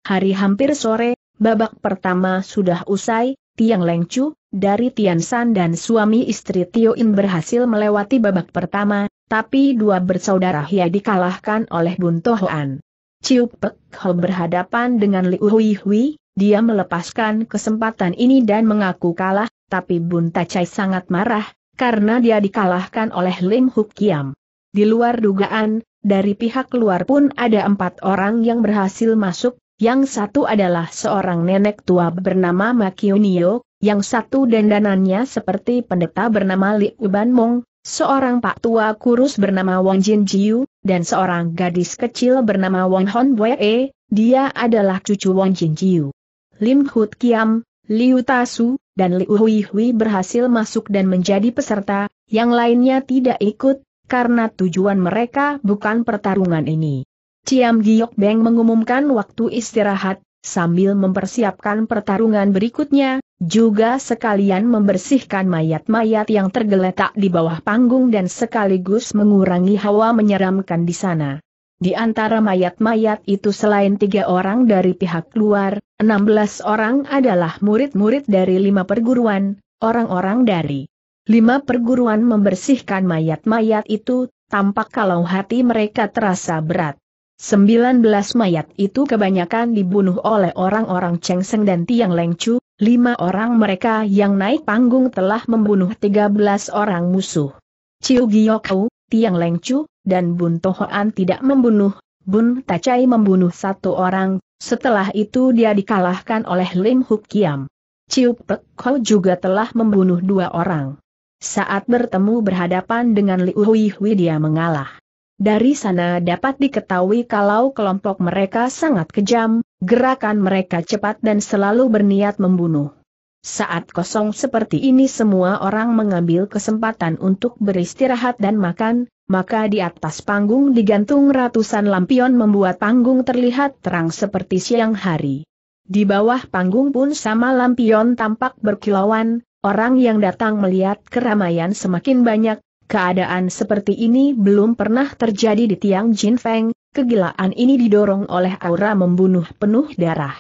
Hari hampir sore, babak pertama sudah usai, Tiang Lengcu, dari Tian San dan suami istri Tio In berhasil melewati babak pertama, tapi dua bersaudara Hia dikalahkan oleh Bun Tohoan. Ciu Pek Ho berhadapan dengan Liu Hui Hui, dia melepaskan kesempatan ini dan mengaku kalah, tapi Bun Tacai sangat marah, karena dia dikalahkan oleh Lim Huk Kiam. Di luar dugaan, dari pihak luar pun ada empat orang yang berhasil masuk, yang satu adalah seorang nenek tua bernama Makionio, yang satu dandanannya seperti pendeta bernama Li Uban Mong, seorang pak tua kurus bernama Wang Jin Jiu, dan seorang gadis kecil bernama Wang Hon Wee, dia adalah cucu Wang Jin Jiu. Lim Hut Kiam, Liu Tasu, dan Liu Hui Hui berhasil masuk dan menjadi peserta, yang lainnya tidak ikut, karena tujuan mereka bukan pertarungan ini. Ciam Giok Beng mengumumkan waktu istirahat, sambil mempersiapkan pertarungan berikutnya, juga sekalian membersihkan mayat-mayat yang tergeletak di bawah panggung dan sekaligus mengurangi hawa menyeramkan di sana. Di antara mayat-mayat itu selain tiga orang dari pihak luar, 16 orang adalah murid-murid dari lima perguruan, orang-orang dari lima perguruan membersihkan mayat-mayat itu, tampak kalau hati mereka terasa berat. 19 mayat itu kebanyakan dibunuh oleh orang-orang Chengseng dan Tiang Lengcu, lima orang mereka yang naik panggung telah membunuh 13 orang musuh. Chiu Giyokau, Tiang Lengcu, dan Bun Tohoan tidak membunuh, Bun Tacai membunuh satu orang, setelah itu dia dikalahkan oleh Lim Huk Kiam. Chiu Pek Kau juga telah membunuh dua orang. Saat bertemu berhadapan dengan Liu Hui Hui dia mengalah. Dari sana dapat diketahui kalau kelompok mereka sangat kejam, gerakan mereka cepat dan selalu berniat membunuh. Saat kosong seperti ini semua orang mengambil kesempatan untuk beristirahat dan makan, maka di atas panggung digantung ratusan lampion membuat panggung terlihat terang seperti siang hari. Di bawah panggung pun sama lampion tampak berkilauan, orang yang datang melihat keramaian semakin banyak, Keadaan seperti ini belum pernah terjadi di Tiang Jin Feng, kegilaan ini didorong oleh aura membunuh penuh darah.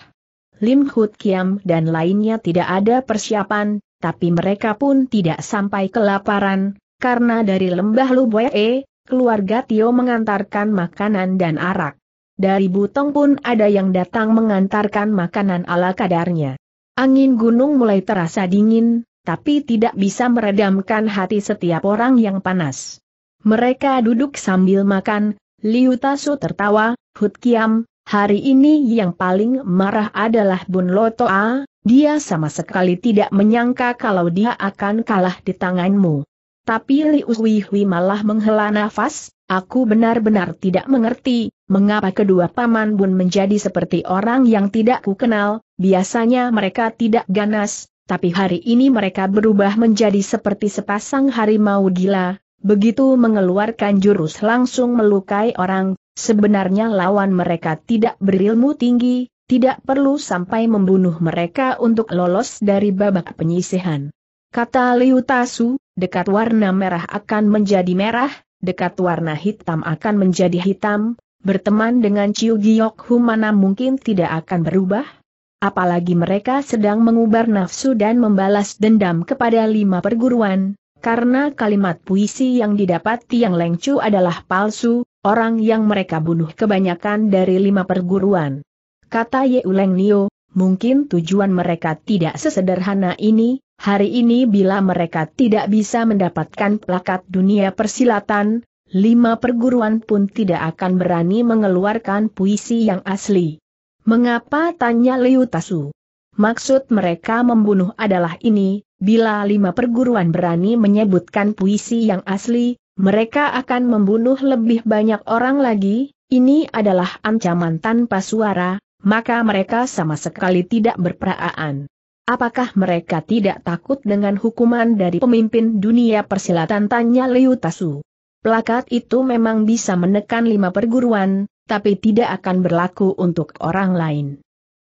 Lim Hut Kiam dan lainnya tidak ada persiapan, tapi mereka pun tidak sampai kelaparan, karena dari lembah Lubwe, keluarga Tio mengantarkan makanan dan arak. Dari Butong pun ada yang datang mengantarkan makanan ala kadarnya. Angin gunung mulai terasa dingin, tapi tidak bisa meredamkan hati setiap orang yang panas. Mereka duduk sambil makan, Liu Tasu tertawa, Hut Kiam, hari ini yang paling marah adalah Bun Lotoa, dia sama sekali tidak menyangka kalau dia akan kalah di tanganmu. Tapi Liu Huihui malah menghela nafas, aku benar-benar tidak mengerti, mengapa kedua paman Bun menjadi seperti orang yang tidak kukenal, biasanya mereka tidak ganas, tapi hari ini mereka berubah menjadi seperti sepasang harimau gila, begitu mengeluarkan jurus langsung melukai orang, sebenarnya lawan mereka tidak berilmu tinggi, tidak perlu sampai membunuh mereka untuk lolos dari babak penyisihan. Kata Liu Tasu, dekat warna merah akan menjadi merah, dekat warna hitam akan menjadi hitam, berteman dengan Ciu Giok Hu mana mungkin tidak akan berubah? apalagi mereka sedang mengubar nafsu dan membalas dendam kepada lima perguruan, karena kalimat puisi yang didapat Tiang Lengcu adalah palsu, orang yang mereka bunuh kebanyakan dari lima perguruan. Kata Ye Uleng Nio, mungkin tujuan mereka tidak sesederhana ini, hari ini bila mereka tidak bisa mendapatkan plakat dunia persilatan, lima perguruan pun tidak akan berani mengeluarkan puisi yang asli. Mengapa tanya Liu Tasu? Maksud mereka membunuh adalah ini, bila lima perguruan berani menyebutkan puisi yang asli, mereka akan membunuh lebih banyak orang lagi, ini adalah ancaman tanpa suara, maka mereka sama sekali tidak berperaan. Apakah mereka tidak takut dengan hukuman dari pemimpin dunia persilatan tanya Liu Tasu? Plakat itu memang bisa menekan lima perguruan, tapi tidak akan berlaku untuk orang lain.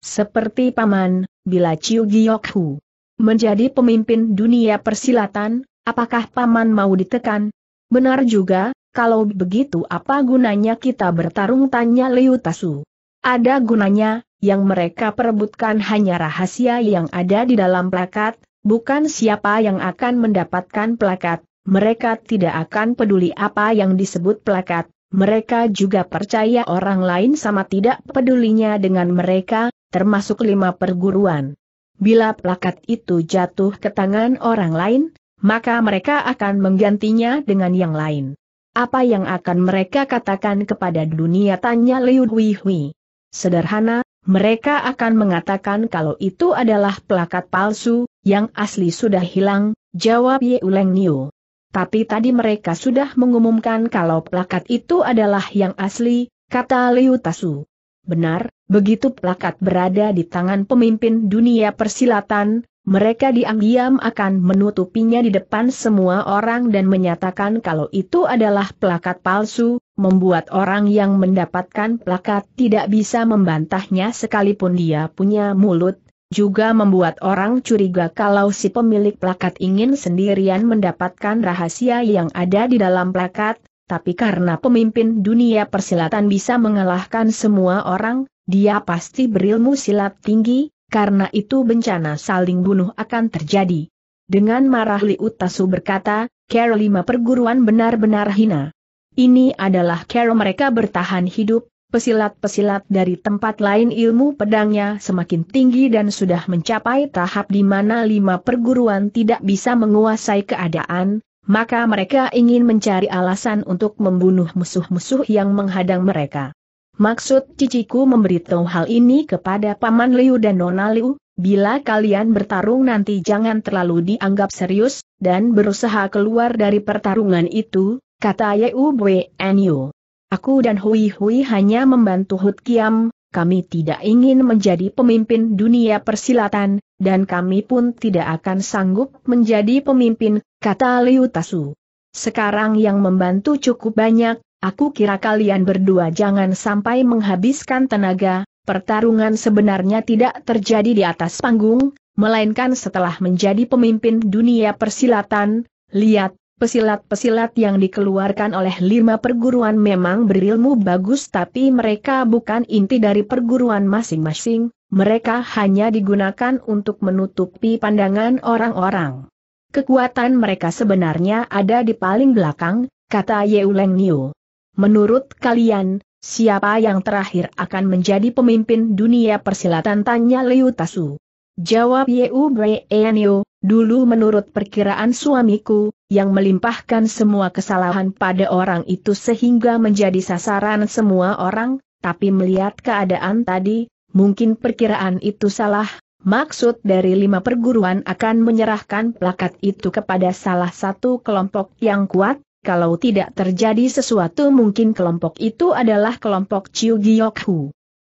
Seperti paman, bila Chiu Giok Hu menjadi pemimpin dunia persilatan, apakah paman mau ditekan? Benar juga, kalau begitu apa gunanya kita bertarung tanya Liu Tasu. Ada gunanya, yang mereka perebutkan hanya rahasia yang ada di dalam plakat, bukan siapa yang akan mendapatkan plakat, mereka tidak akan peduli apa yang disebut plakat, mereka juga percaya orang lain sama tidak pedulinya dengan mereka, termasuk lima perguruan. Bila plakat itu jatuh ke tangan orang lain, maka mereka akan menggantinya dengan yang lain. Apa yang akan mereka katakan kepada dunia tanya Liu Hui Sederhana, mereka akan mengatakan kalau itu adalah plakat palsu, yang asli sudah hilang, jawab Ye Uleng Niu. Tapi tadi mereka sudah mengumumkan kalau plakat itu adalah yang asli, kata Liu Tasu. Benar, begitu plakat berada di tangan pemimpin dunia persilatan, mereka diam-diam akan menutupinya di depan semua orang dan menyatakan kalau itu adalah plakat palsu, membuat orang yang mendapatkan plakat tidak bisa membantahnya sekalipun dia punya mulut, juga membuat orang curiga kalau si pemilik plakat ingin sendirian mendapatkan rahasia yang ada di dalam plakat, tapi karena pemimpin dunia persilatan bisa mengalahkan semua orang, dia pasti berilmu silat tinggi, karena itu bencana saling bunuh akan terjadi. Dengan marah Li Tasu berkata, Kero lima perguruan benar-benar hina. Ini adalah Kero mereka bertahan hidup, Pesilat-pesilat dari tempat lain ilmu pedangnya semakin tinggi dan sudah mencapai tahap di mana lima perguruan tidak bisa menguasai keadaan, maka mereka ingin mencari alasan untuk membunuh musuh-musuh yang menghadang mereka. Maksud ciciku memberitahu hal ini kepada Paman Liu dan Nona Liu, bila kalian bertarung nanti jangan terlalu dianggap serius, dan berusaha keluar dari pertarungan itu, kata Yeu Bwe Yu. Aku dan Hui Hui hanya membantu Hut Kiam, kami tidak ingin menjadi pemimpin dunia persilatan, dan kami pun tidak akan sanggup menjadi pemimpin, kata Liu Tasu. Sekarang yang membantu cukup banyak, aku kira kalian berdua jangan sampai menghabiskan tenaga, pertarungan sebenarnya tidak terjadi di atas panggung, melainkan setelah menjadi pemimpin dunia persilatan, lihat, Pesilat-pesilat yang dikeluarkan oleh lima perguruan memang berilmu bagus tapi mereka bukan inti dari perguruan masing-masing, mereka hanya digunakan untuk menutupi pandangan orang-orang. Kekuatan mereka sebenarnya ada di paling belakang, kata Yeuleng Niu. Menurut kalian, siapa yang terakhir akan menjadi pemimpin dunia persilatan tanya Liu Tasu. Jawab Yeu Niu, Dulu menurut perkiraan suamiku, yang melimpahkan semua kesalahan pada orang itu sehingga menjadi sasaran semua orang, tapi melihat keadaan tadi, mungkin perkiraan itu salah, maksud dari lima perguruan akan menyerahkan plakat itu kepada salah satu kelompok yang kuat, kalau tidak terjadi sesuatu mungkin kelompok itu adalah kelompok Chiu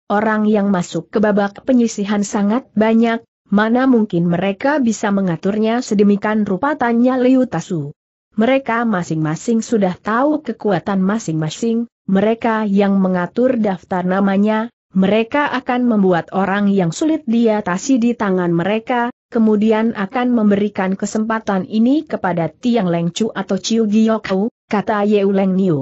Orang yang masuk ke babak penyisihan sangat banyak, Mana mungkin mereka bisa mengaturnya sedemikian rupa tanya Liu Tasu. Mereka masing-masing sudah tahu kekuatan masing-masing, mereka yang mengatur daftar namanya, mereka akan membuat orang yang sulit diatasi di tangan mereka, kemudian akan memberikan kesempatan ini kepada Tiang Leng Chu atau Ciu Giokau, kata yeuleng Leng Niu.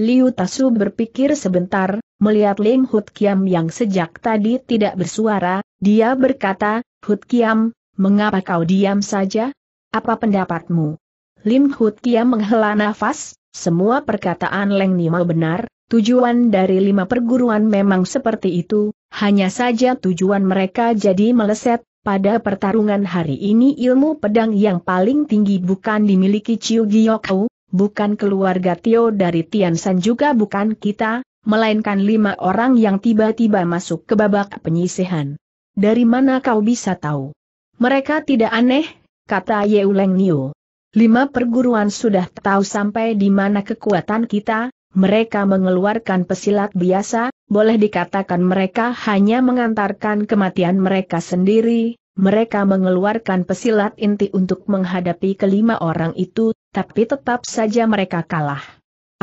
Liu Tasu berpikir sebentar, melihat Ling Hut Kiam yang sejak tadi tidak bersuara, dia berkata, Hut Kiam, mengapa kau diam saja? Apa pendapatmu? Lim Hut Kiam menghela nafas, semua perkataan Leng Nima benar, tujuan dari lima perguruan memang seperti itu, hanya saja tujuan mereka jadi meleset, pada pertarungan hari ini ilmu pedang yang paling tinggi bukan dimiliki Chiu Giokau, bukan keluarga Tio dari Tian Tiansan juga bukan kita, melainkan lima orang yang tiba-tiba masuk ke babak penyisihan. Dari mana kau bisa tahu? Mereka tidak aneh, kata Yeuleng Nio. Lima perguruan sudah tahu sampai di mana kekuatan kita, mereka mengeluarkan pesilat biasa, boleh dikatakan mereka hanya mengantarkan kematian mereka sendiri, mereka mengeluarkan pesilat inti untuk menghadapi kelima orang itu, tapi tetap saja mereka kalah.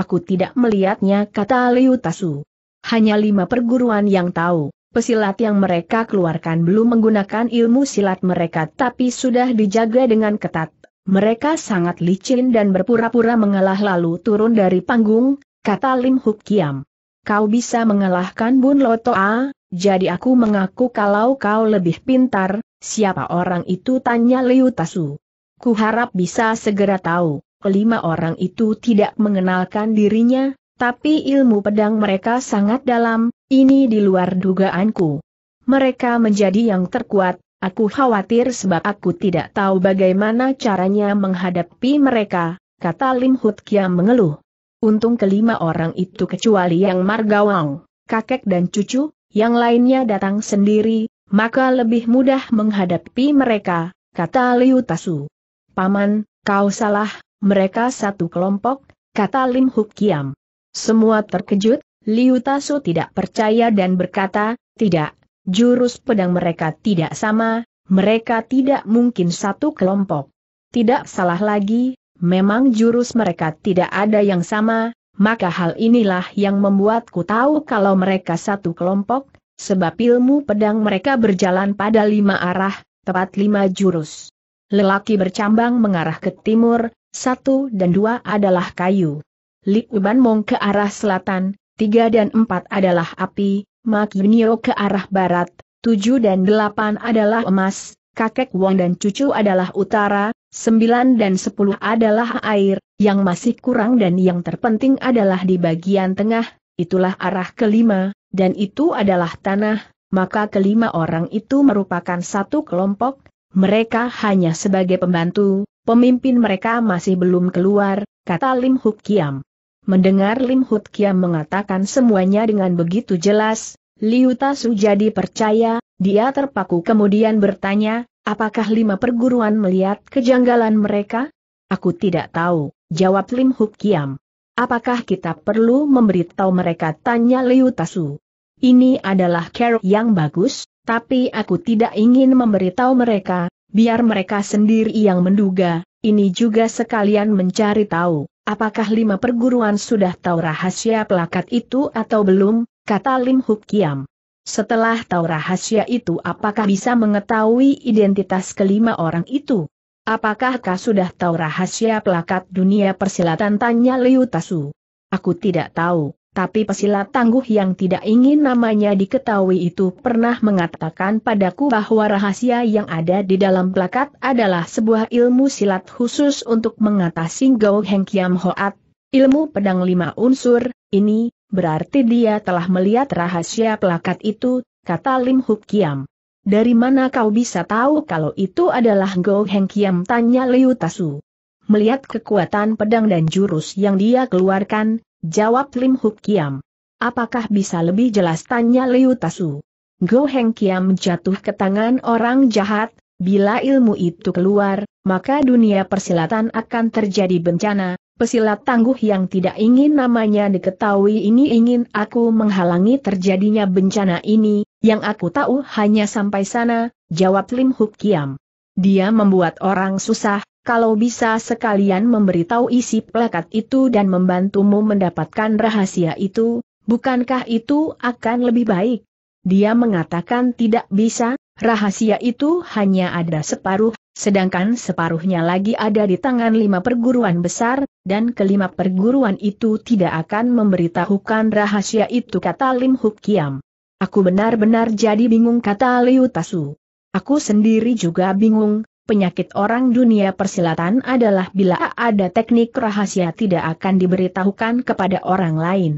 Aku tidak melihatnya kata Liu Tasu. Hanya lima perguruan yang tahu, pesilat yang mereka keluarkan belum menggunakan ilmu silat mereka tapi sudah dijaga dengan ketat. Mereka sangat licin dan berpura-pura mengalah lalu turun dari panggung, kata Lim Huk Kiam. Kau bisa mengalahkan Bun Loto A, ah? jadi aku mengaku kalau kau lebih pintar, Siapa orang itu tanya Liu Tasu. Ku harap bisa segera tahu, kelima orang itu tidak mengenalkan dirinya, tapi ilmu pedang mereka sangat dalam, ini di luar dugaanku. Mereka menjadi yang terkuat, aku khawatir sebab aku tidak tahu bagaimana caranya menghadapi mereka, kata Lim Hut Kiam mengeluh. Untung kelima orang itu kecuali yang Margawang, kakek dan cucu, yang lainnya datang sendiri, maka lebih mudah menghadapi mereka, kata Liu Tasu. Paman, kau salah, mereka satu kelompok, kata Lim Huk Kiam. Semua terkejut, Liu Tasu tidak percaya dan berkata, tidak, jurus pedang mereka tidak sama, mereka tidak mungkin satu kelompok. Tidak salah lagi, memang jurus mereka tidak ada yang sama, maka hal inilah yang membuatku tahu kalau mereka satu kelompok, sebab ilmu pedang mereka berjalan pada lima arah, tepat lima jurus. Lelaki bercambang mengarah ke timur, satu dan dua adalah kayu. Likuban Mong ke arah selatan, tiga dan empat adalah api, Mak Yunio ke arah barat, tujuh dan delapan adalah emas, kakek Wong dan cucu adalah utara, sembilan dan sepuluh adalah air, yang masih kurang dan yang terpenting adalah di bagian tengah, itulah arah kelima, dan itu adalah tanah, maka kelima orang itu merupakan satu kelompok, mereka hanya sebagai pembantu, pemimpin mereka masih belum keluar, kata Lim Huk Kiam. Mendengar Lim Huk Kiam mengatakan semuanya dengan begitu jelas, Liu Tasu jadi percaya, dia terpaku kemudian bertanya, apakah lima perguruan melihat kejanggalan mereka? Aku tidak tahu, jawab Lim Huk Kiam. Apakah kita perlu memberitahu mereka? Tanya Liu Tasu. Ini adalah care yang bagus, tapi aku tidak ingin memberitahu mereka, biar mereka sendiri yang menduga, ini juga sekalian mencari tahu, apakah lima perguruan sudah tahu rahasia pelakat itu atau belum, kata Lim Huk Kiam. Setelah tahu rahasia itu apakah bisa mengetahui identitas kelima orang itu? Apakah kau sudah tahu rahasia pelakat dunia persilatan tanya Liu Tasu? Aku tidak tahu, tapi pesilat tangguh yang tidak ingin namanya diketahui itu pernah mengatakan padaku bahwa rahasia yang ada di dalam pelakat adalah sebuah ilmu silat khusus untuk mengatasi Gao Heng Kiam Hoat, ilmu pedang lima unsur, ini, berarti dia telah melihat rahasia pelakat itu, kata Lim Huk Kiam. Dari mana kau bisa tahu kalau itu adalah Go Heng Kiam? Tanya Liu Tasu. Melihat kekuatan pedang dan jurus yang dia keluarkan, jawab Lim Huk Kiam. Apakah bisa lebih jelas? Tanya Liu Tasu. Go Heng Kiam jatuh ke tangan orang jahat, bila ilmu itu keluar, maka dunia persilatan akan terjadi bencana, Pesilat tangguh yang tidak ingin namanya diketahui ini ingin aku menghalangi terjadinya bencana ini, yang aku tahu hanya sampai sana, jawab Lim Huk Kiam. Dia membuat orang susah, kalau bisa sekalian memberitahu isi plakat itu dan membantumu mendapatkan rahasia itu, bukankah itu akan lebih baik? Dia mengatakan tidak bisa, rahasia itu hanya ada separuh, sedangkan separuhnya lagi ada di tangan lima perguruan besar, dan kelima perguruan itu tidak akan memberitahukan rahasia itu kata Lim Huk Kiam. Aku benar-benar jadi bingung kata Liu Tasu. Aku sendiri juga bingung, penyakit orang dunia persilatan adalah bila ada teknik rahasia tidak akan diberitahukan kepada orang lain.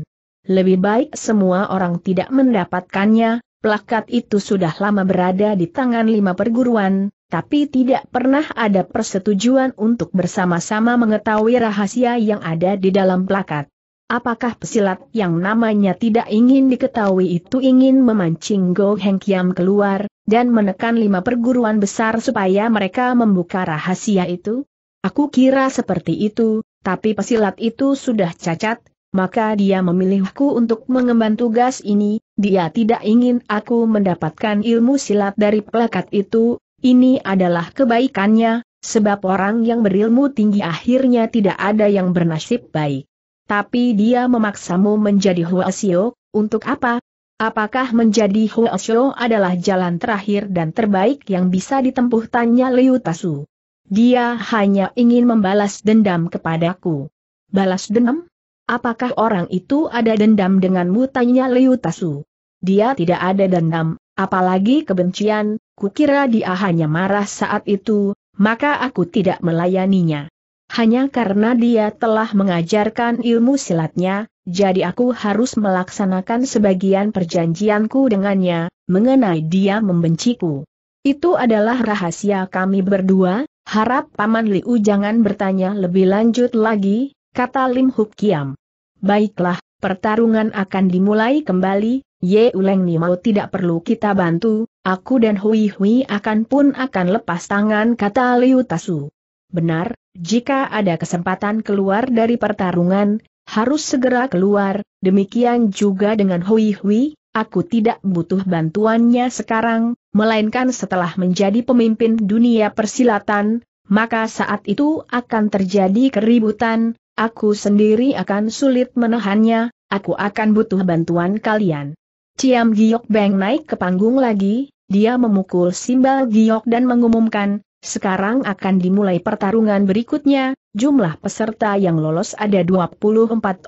Lebih baik semua orang tidak mendapatkannya, plakat itu sudah lama berada di tangan lima perguruan, tapi tidak pernah ada persetujuan untuk bersama-sama mengetahui rahasia yang ada di dalam plakat. Apakah pesilat yang namanya tidak ingin diketahui itu ingin memancing Go Heng Kiam keluar, dan menekan lima perguruan besar supaya mereka membuka rahasia itu? Aku kira seperti itu, tapi pesilat itu sudah cacat, maka dia memilihku untuk mengemban tugas ini, dia tidak ingin aku mendapatkan ilmu silat dari pelakat itu, ini adalah kebaikannya, sebab orang yang berilmu tinggi akhirnya tidak ada yang bernasib baik. Tapi dia memaksamu menjadi Huasio, untuk apa? Apakah menjadi Huasio adalah jalan terakhir dan terbaik yang bisa ditempuh tanya Liu Tasu? Dia hanya ingin membalas dendam kepadaku. Balas dendam? Apakah orang itu ada dendam denganmu tanya Liu Tasu? Dia tidak ada dendam, apalagi kebencian, kukira dia hanya marah saat itu, maka aku tidak melayaninya. Hanya karena dia telah mengajarkan ilmu silatnya, jadi aku harus melaksanakan sebagian perjanjianku dengannya, mengenai dia membenciku. Itu adalah rahasia kami berdua, harap Paman Liu jangan bertanya lebih lanjut lagi, kata Lim Huk Kiam. Baiklah, pertarungan akan dimulai kembali, Ye Uleng mau tidak perlu kita bantu, aku dan Hui Hui akan pun akan lepas tangan kata Liu Tasu. Benar, jika ada kesempatan keluar dari pertarungan, harus segera keluar, demikian juga dengan Hui Hui, aku tidak butuh bantuannya sekarang, melainkan setelah menjadi pemimpin dunia persilatan, maka saat itu akan terjadi keributan, aku sendiri akan sulit menahannya, aku akan butuh bantuan kalian. Ciam Giok Beng naik ke panggung lagi, dia memukul simbal giok dan mengumumkan, sekarang akan dimulai pertarungan berikutnya, jumlah peserta yang lolos ada 24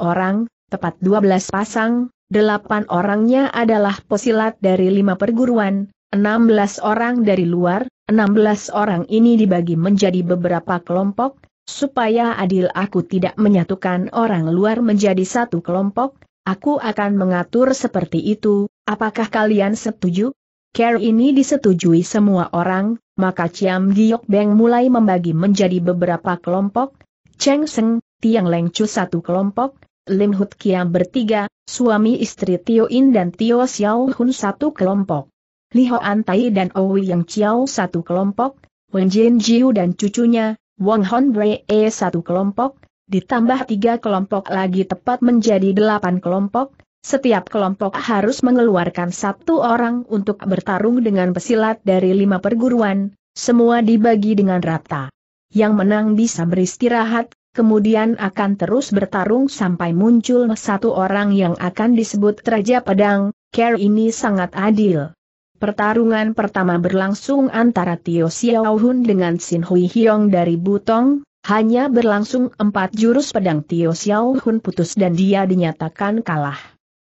orang, tepat 12 pasang, 8 orangnya adalah pesilat dari 5 perguruan, 16 orang dari luar, 16 orang ini dibagi menjadi beberapa kelompok, supaya adil aku tidak menyatukan orang luar menjadi satu kelompok, aku akan mengatur seperti itu, apakah kalian setuju? Care ini disetujui semua orang, maka Ciam Giok Beng mulai membagi menjadi beberapa kelompok, Cheng Seng, Tiang Leng Chu satu kelompok, Lim Hut Kiam bertiga, suami istri Tio In dan Tio Xiao Hun satu kelompok. Li Hoan Tai dan Owi Yang Chiao satu kelompok, Wen Jin Jiu dan cucunya, Wang Hon E satu kelompok, ditambah tiga kelompok lagi tepat menjadi delapan kelompok, setiap kelompok harus mengeluarkan satu orang untuk bertarung dengan pesilat dari lima perguruan, semua dibagi dengan rata. Yang menang bisa beristirahat, kemudian akan terus bertarung sampai muncul satu orang yang akan disebut Raja Pedang, care ini sangat adil. Pertarungan pertama berlangsung antara Tio Xiaohun dengan Sin Hui Hiong dari Butong, hanya berlangsung empat jurus pedang Tio Xiaohun putus dan dia dinyatakan kalah.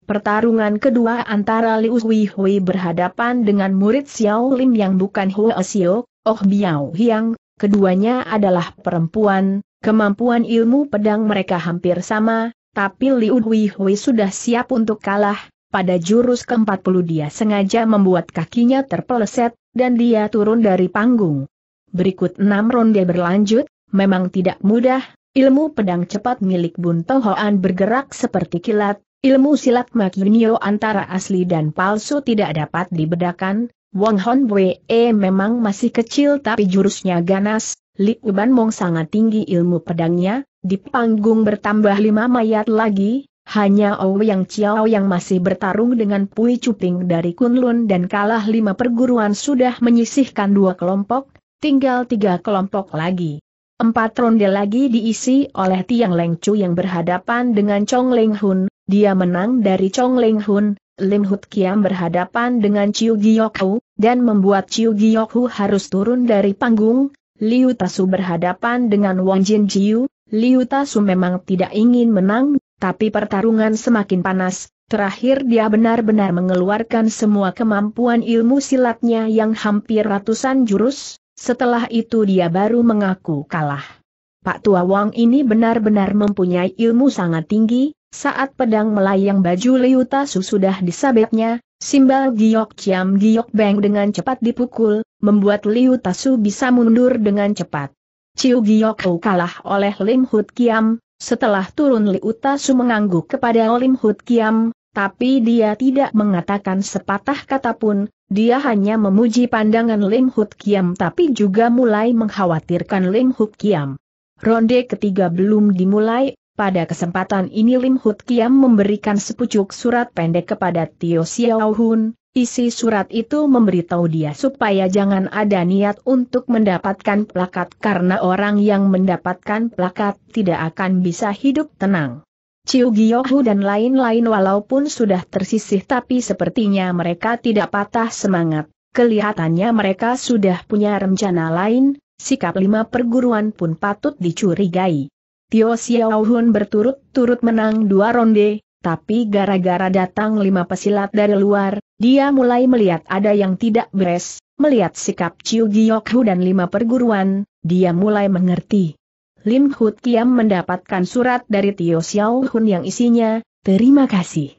Pertarungan kedua antara Liu Hui berhadapan dengan murid Xiao Lim yang bukan Hua Xiao, Oh Biao Hiang, keduanya adalah perempuan, kemampuan ilmu pedang mereka hampir sama, tapi Liu Hui sudah siap untuk kalah, pada jurus ke-40 dia sengaja membuat kakinya terpeleset, dan dia turun dari panggung. Berikut enam ronde berlanjut, memang tidak mudah, ilmu pedang cepat milik Bun Tohoan bergerak seperti kilat, Ilmu silat Makinyo antara asli dan palsu tidak dapat dibedakan, Wong Hon Wee eh, memang masih kecil tapi jurusnya ganas, Li Uban Mong sangat tinggi ilmu pedangnya, di panggung bertambah lima mayat lagi, hanya yang Chiao yang masih bertarung dengan Pui Cuping dari Kunlun dan kalah lima perguruan sudah menyisihkan dua kelompok, tinggal tiga kelompok lagi. Empat ronde lagi diisi oleh Tiang Leng Chu yang berhadapan dengan Chong Leng Hun, dia menang dari Chong Ling Hun, Lim Hut Kiam berhadapan dengan Chiu Giok Hu dan membuat Chiu Giok Hu harus turun dari panggung, Liu Tasu berhadapan dengan Wang Jin Jiu, Liu Tasu memang tidak ingin menang, tapi pertarungan semakin panas, terakhir dia benar-benar mengeluarkan semua kemampuan ilmu silatnya yang hampir ratusan jurus, setelah itu dia baru mengaku kalah. Pak Tua Wang ini benar-benar mempunyai ilmu sangat tinggi, saat pedang melayang baju Liu Tasu sudah disabetnya, simbal giok ciam giok beng dengan cepat dipukul, membuat Liu Tasu bisa mundur dengan cepat. Ciu giok Hou kalah oleh Lim Hut Kiam, setelah turun Liu Tasu mengangguk kepada Lim Hut Kiam, tapi dia tidak mengatakan sepatah kata pun, dia hanya memuji pandangan Lim Hut Kiam tapi juga mulai mengkhawatirkan Lim Hut Kiam. Ronde ketiga belum dimulai, pada kesempatan ini Lim Hut Kiam memberikan sepucuk surat pendek kepada Tio Xiao Hun, isi surat itu memberitahu dia supaya jangan ada niat untuk mendapatkan plakat karena orang yang mendapatkan plakat tidak akan bisa hidup tenang. Chiu Giyohu dan lain-lain walaupun sudah tersisih tapi sepertinya mereka tidak patah semangat. Kelihatannya mereka sudah punya rencana lain, sikap lima perguruan pun patut dicurigai. Tio Xiaohun berturut-turut menang dua ronde, tapi gara-gara datang lima pesilat dari luar, dia mulai melihat ada yang tidak beres, melihat sikap Chiu Hu dan lima perguruan, dia mulai mengerti. Lim Hut Kiam mendapatkan surat dari Tio Xiaohun yang isinya, terima kasih.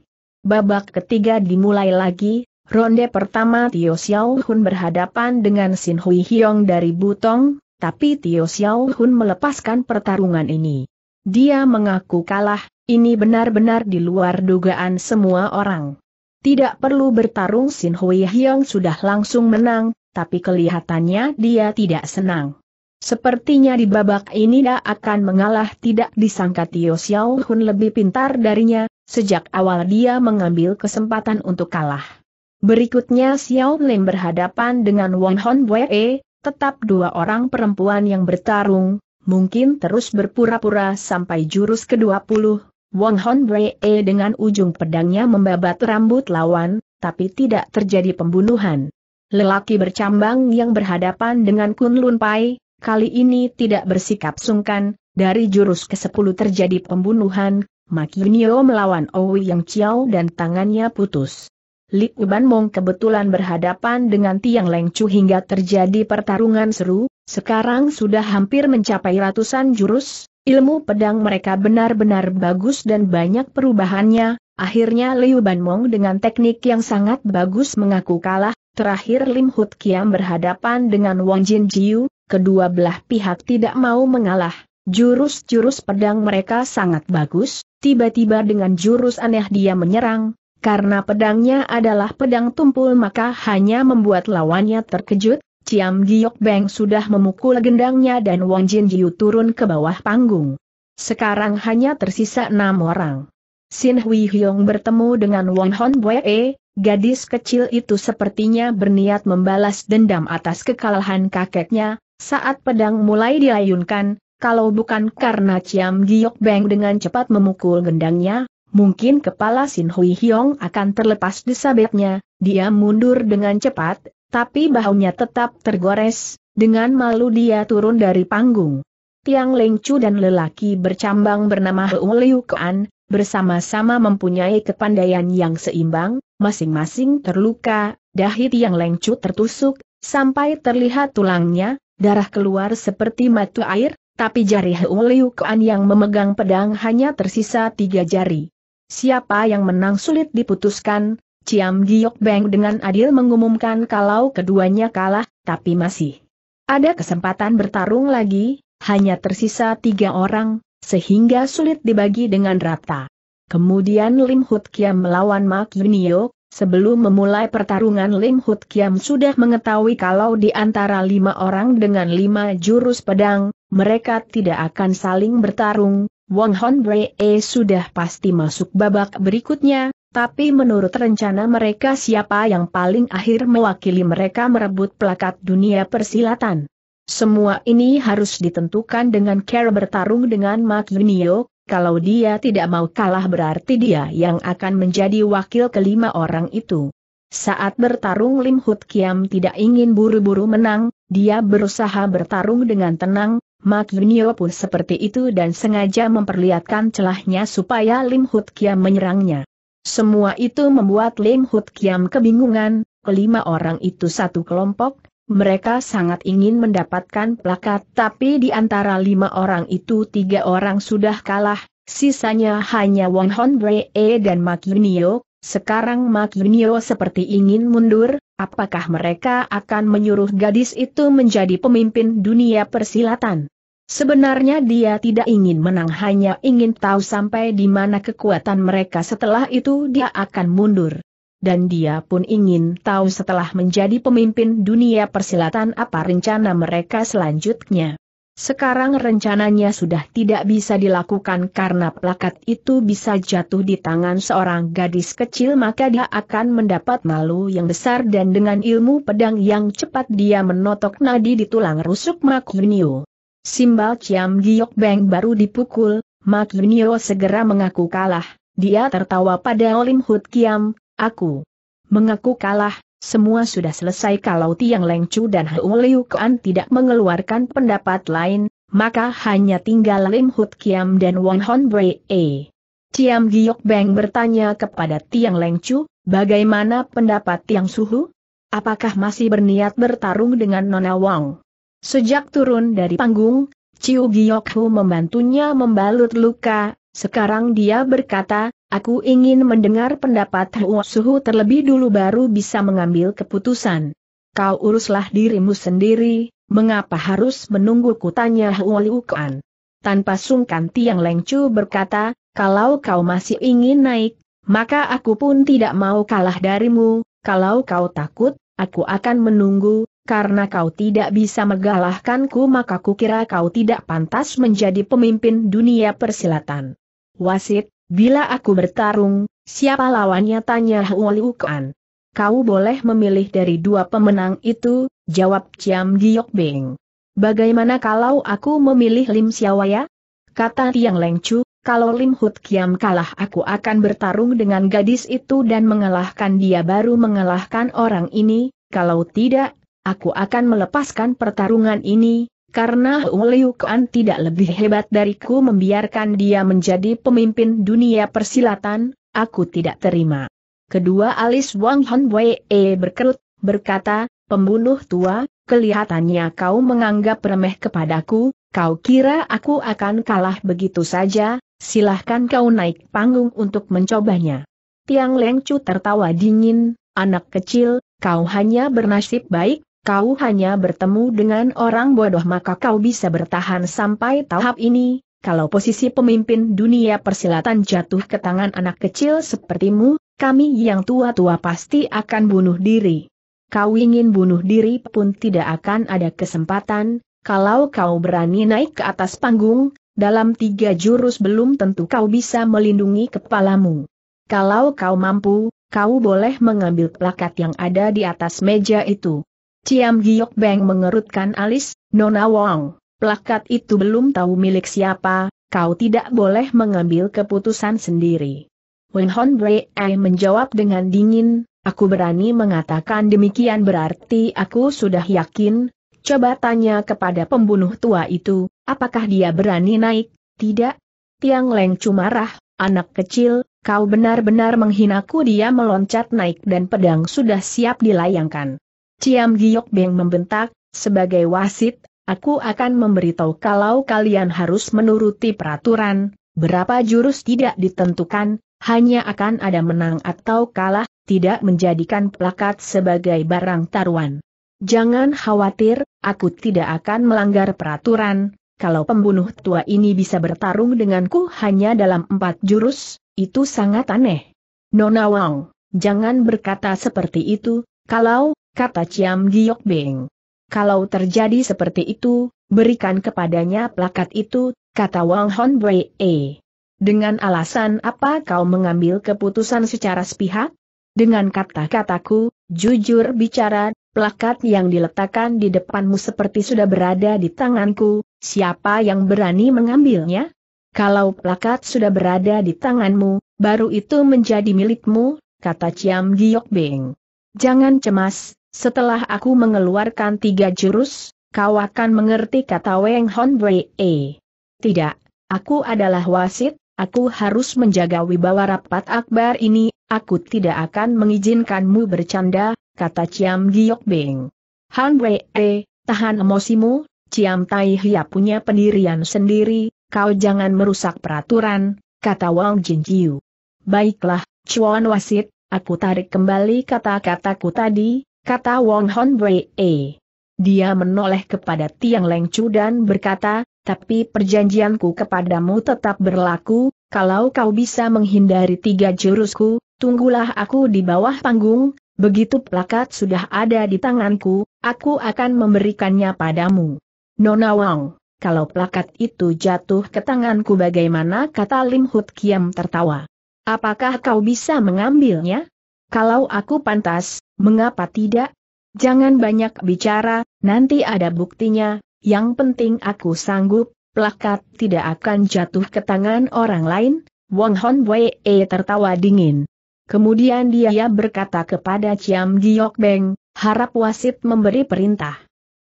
Babak ketiga dimulai lagi, Ronde pertama Tio Xiao Hun berhadapan dengan Sin Hui Hiong dari Butong, tapi Tio Xiao Hun melepaskan pertarungan ini. Dia mengaku kalah, ini benar-benar di luar dugaan semua orang. Tidak perlu bertarung Sin Hui Hiong sudah langsung menang, tapi kelihatannya dia tidak senang. Sepertinya di babak ini dia akan mengalah tidak disangka Tio Xiao Hun lebih pintar darinya, sejak awal dia mengambil kesempatan untuk kalah. Berikutnya Xiao Lim berhadapan dengan Wang Hon Wei, tetap dua orang perempuan yang bertarung, mungkin terus berpura-pura sampai jurus ke-20. Wang Hon Wei dengan ujung pedangnya membabat rambut lawan, tapi tidak terjadi pembunuhan. Lelaki bercambang yang berhadapan dengan Kun Lun Pai, kali ini tidak bersikap sungkan, dari jurus ke-10 terjadi pembunuhan, Makinio melawan Owi Yang Chiao dan tangannya putus. Li Ban Mong kebetulan berhadapan dengan Tiang Leng Chu hingga terjadi pertarungan seru, sekarang sudah hampir mencapai ratusan jurus, ilmu pedang mereka benar-benar bagus dan banyak perubahannya, akhirnya Liu Ban Mong dengan teknik yang sangat bagus mengaku kalah, terakhir Lim Hut Kiam berhadapan dengan Wang Jin Jiu, kedua belah pihak tidak mau mengalah, jurus-jurus pedang mereka sangat bagus, tiba-tiba dengan jurus aneh dia menyerang, karena pedangnya adalah pedang tumpul maka hanya membuat lawannya terkejut, Ciam Giok Beng sudah memukul gendangnya dan Wang Jin Jiu turun ke bawah panggung. Sekarang hanya tersisa enam orang. Sin Hui Hyong bertemu dengan Wang Hon Bue, e, gadis kecil itu sepertinya berniat membalas dendam atas kekalahan kakeknya, saat pedang mulai dilayunkan, kalau bukan karena Ciam Giok Beng dengan cepat memukul gendangnya, mungkin kepala Sin Hui Hiong akan terlepas di sabetnya, dia mundur dengan cepat, tapi bahunya tetap tergores, dengan malu dia turun dari panggung. Tiang Lengcu dan lelaki bercambang bernama Heu Liu Kean, bersama-sama mempunyai kepandaian yang seimbang, masing-masing terluka, dahi Tiang Lengcu tertusuk, sampai terlihat tulangnya, darah keluar seperti mata air, tapi jari Heu Liu Kuan yang memegang pedang hanya tersisa tiga jari. Siapa yang menang sulit diputuskan, Ciam Giok Beng dengan adil mengumumkan kalau keduanya kalah, tapi masih ada kesempatan bertarung lagi, hanya tersisa tiga orang, sehingga sulit dibagi dengan rata. Kemudian Lim Hut Kiam melawan Mak Yunio, sebelum memulai pertarungan Lim Hut Kiam sudah mengetahui kalau di antara lima orang dengan lima jurus pedang, mereka tidak akan saling bertarung, Wong Hon e sudah pasti masuk babak berikutnya, tapi menurut rencana mereka siapa yang paling akhir mewakili mereka merebut plakat dunia persilatan. Semua ini harus ditentukan dengan cara bertarung dengan Mark Yunio, kalau dia tidak mau kalah berarti dia yang akan menjadi wakil kelima orang itu. Saat bertarung Lim Hut Kiam tidak ingin buru-buru menang, dia berusaha bertarung dengan tenang, Yunio pun seperti itu dan sengaja memperlihatkan celahnya supaya Lim Hut Kiam menyerangnya. Semua itu membuat Lim Hut Kiam kebingungan, kelima orang itu satu kelompok, mereka sangat ingin mendapatkan plakat tapi di antara lima orang itu tiga orang sudah kalah, sisanya hanya Wong Hon Bre E dan Yunio sekarang Magnio seperti ingin mundur, apakah mereka akan menyuruh gadis itu menjadi pemimpin dunia persilatan? Sebenarnya dia tidak ingin menang hanya ingin tahu sampai di mana kekuatan mereka setelah itu dia akan mundur. Dan dia pun ingin tahu setelah menjadi pemimpin dunia persilatan apa rencana mereka selanjutnya. Sekarang rencananya sudah tidak bisa dilakukan karena plakat itu bisa jatuh di tangan seorang gadis kecil maka dia akan mendapat malu yang besar dan dengan ilmu pedang yang cepat dia menotok nadi di tulang rusuk Mak Yunio. Simbal Ciam Giok Beng baru dipukul, Mak Yunio segera mengaku kalah, dia tertawa pada Olim Hood Kiam, aku mengaku kalah, semua sudah selesai kalau Tiang Lengcu dan Hu Liu Kuan tidak mengeluarkan pendapat lain, maka hanya tinggal Lim Hut Kiam dan Wong Hon E. Ciam Giok Beng bertanya kepada Tiang Lengcu, bagaimana pendapat Tiang Suhu? Apakah masih berniat bertarung dengan Nona Wang? Sejak turun dari panggung, Ciu Giok Hu membantunya membalut luka, sekarang dia berkata, Aku ingin mendengar pendapat Huo Suhu terlebih dulu baru bisa mengambil keputusan. Kau uruslah dirimu sendiri, mengapa harus menunggu kutanya Huo Liu Kuan. Tanpa sungkan Tiang Lengcu berkata, kalau kau masih ingin naik, maka aku pun tidak mau kalah darimu, kalau kau takut, aku akan menunggu, karena kau tidak bisa mengalahkanku maka kukira kau tidak pantas menjadi pemimpin dunia persilatan. Wasit, Bila aku bertarung, siapa lawannya tanya Hua Kuan. Kau boleh memilih dari dua pemenang itu, jawab Ciam Giok Beng. Bagaimana kalau aku memilih Lim Siawaya? Kata Tiang Lengcu, kalau Lim Hut Kiam kalah aku akan bertarung dengan gadis itu dan mengalahkan dia baru mengalahkan orang ini, kalau tidak, aku akan melepaskan pertarungan ini, karena Liu Kuan tidak lebih hebat dariku membiarkan dia menjadi pemimpin dunia persilatan, aku tidak terima. Kedua alis Wang Hon Wei e berkerut, berkata, pembunuh tua, kelihatannya kau menganggap remeh kepadaku, kau kira aku akan kalah begitu saja, silahkan kau naik panggung untuk mencobanya. Tiang Lengcu tertawa dingin, anak kecil, kau hanya bernasib baik, kau hanya bertemu dengan orang bodoh maka kau bisa bertahan sampai tahap ini, kalau posisi pemimpin dunia persilatan jatuh ke tangan anak kecil sepertimu, kami yang tua-tua pasti akan bunuh diri. Kau ingin bunuh diri pun tidak akan ada kesempatan, kalau kau berani naik ke atas panggung, dalam tiga jurus belum tentu kau bisa melindungi kepalamu. Kalau kau mampu, kau boleh mengambil plakat yang ada di atas meja itu. Ciam Giok Beng mengerutkan alis, Nona Wong, plakat itu belum tahu milik siapa, kau tidak boleh mengambil keputusan sendiri. Wen Hon Brei menjawab dengan dingin, aku berani mengatakan demikian berarti aku sudah yakin, coba tanya kepada pembunuh tua itu, apakah dia berani naik, tidak? Tiang Leng cumarah, anak kecil, kau benar-benar menghinaku dia meloncat naik dan pedang sudah siap dilayangkan. Ciam Giok Beng membentak, sebagai wasit, aku akan memberitahu kalau kalian harus menuruti peraturan, berapa jurus tidak ditentukan, hanya akan ada menang atau kalah, tidak menjadikan plakat sebagai barang taruhan. Jangan khawatir, aku tidak akan melanggar peraturan, kalau pembunuh tua ini bisa bertarung denganku hanya dalam empat jurus, itu sangat aneh. Nona Wang, jangan berkata seperti itu, kalau kata Ciam Giok Beng. Kalau terjadi seperti itu, berikan kepadanya plakat itu, kata Wang Hon Wei. -e. Dengan alasan apa kau mengambil keputusan secara sepihak? Dengan kata-kataku, jujur bicara, plakat yang diletakkan di depanmu seperti sudah berada di tanganku, siapa yang berani mengambilnya? Kalau plakat sudah berada di tanganmu, baru itu menjadi milikmu, kata Ciam Giok Beng. Jangan cemas, setelah aku mengeluarkan tiga jurus, kau akan mengerti kata Weng Hon Wei. E. Tidak, aku adalah wasit, aku harus menjaga wibawa rapat akbar ini, aku tidak akan mengizinkanmu bercanda, kata Ciam Giok Beng. Han Wei, e, tahan emosimu, Ciam Tai Hia punya pendirian sendiri, kau jangan merusak peraturan, kata Wang Jin Jiu. Baiklah, Chuan Wasit, aku tarik kembali kata-kataku tadi, kata Wong Hon Wei. -e. Dia menoleh kepada Tiang Chu dan berkata, tapi perjanjianku kepadamu tetap berlaku, kalau kau bisa menghindari tiga jurusku, tunggulah aku di bawah panggung, begitu plakat sudah ada di tanganku, aku akan memberikannya padamu. Nona Wang, kalau plakat itu jatuh ke tanganku bagaimana kata Lim Hut Kiam tertawa. Apakah kau bisa mengambilnya? Kalau aku pantas, mengapa tidak? Jangan banyak bicara, nanti ada buktinya, yang penting aku sanggup, plakat tidak akan jatuh ke tangan orang lain, Wang Hon Wei e, tertawa dingin. Kemudian dia berkata kepada Ciam Giok Beng, harap wasit memberi perintah.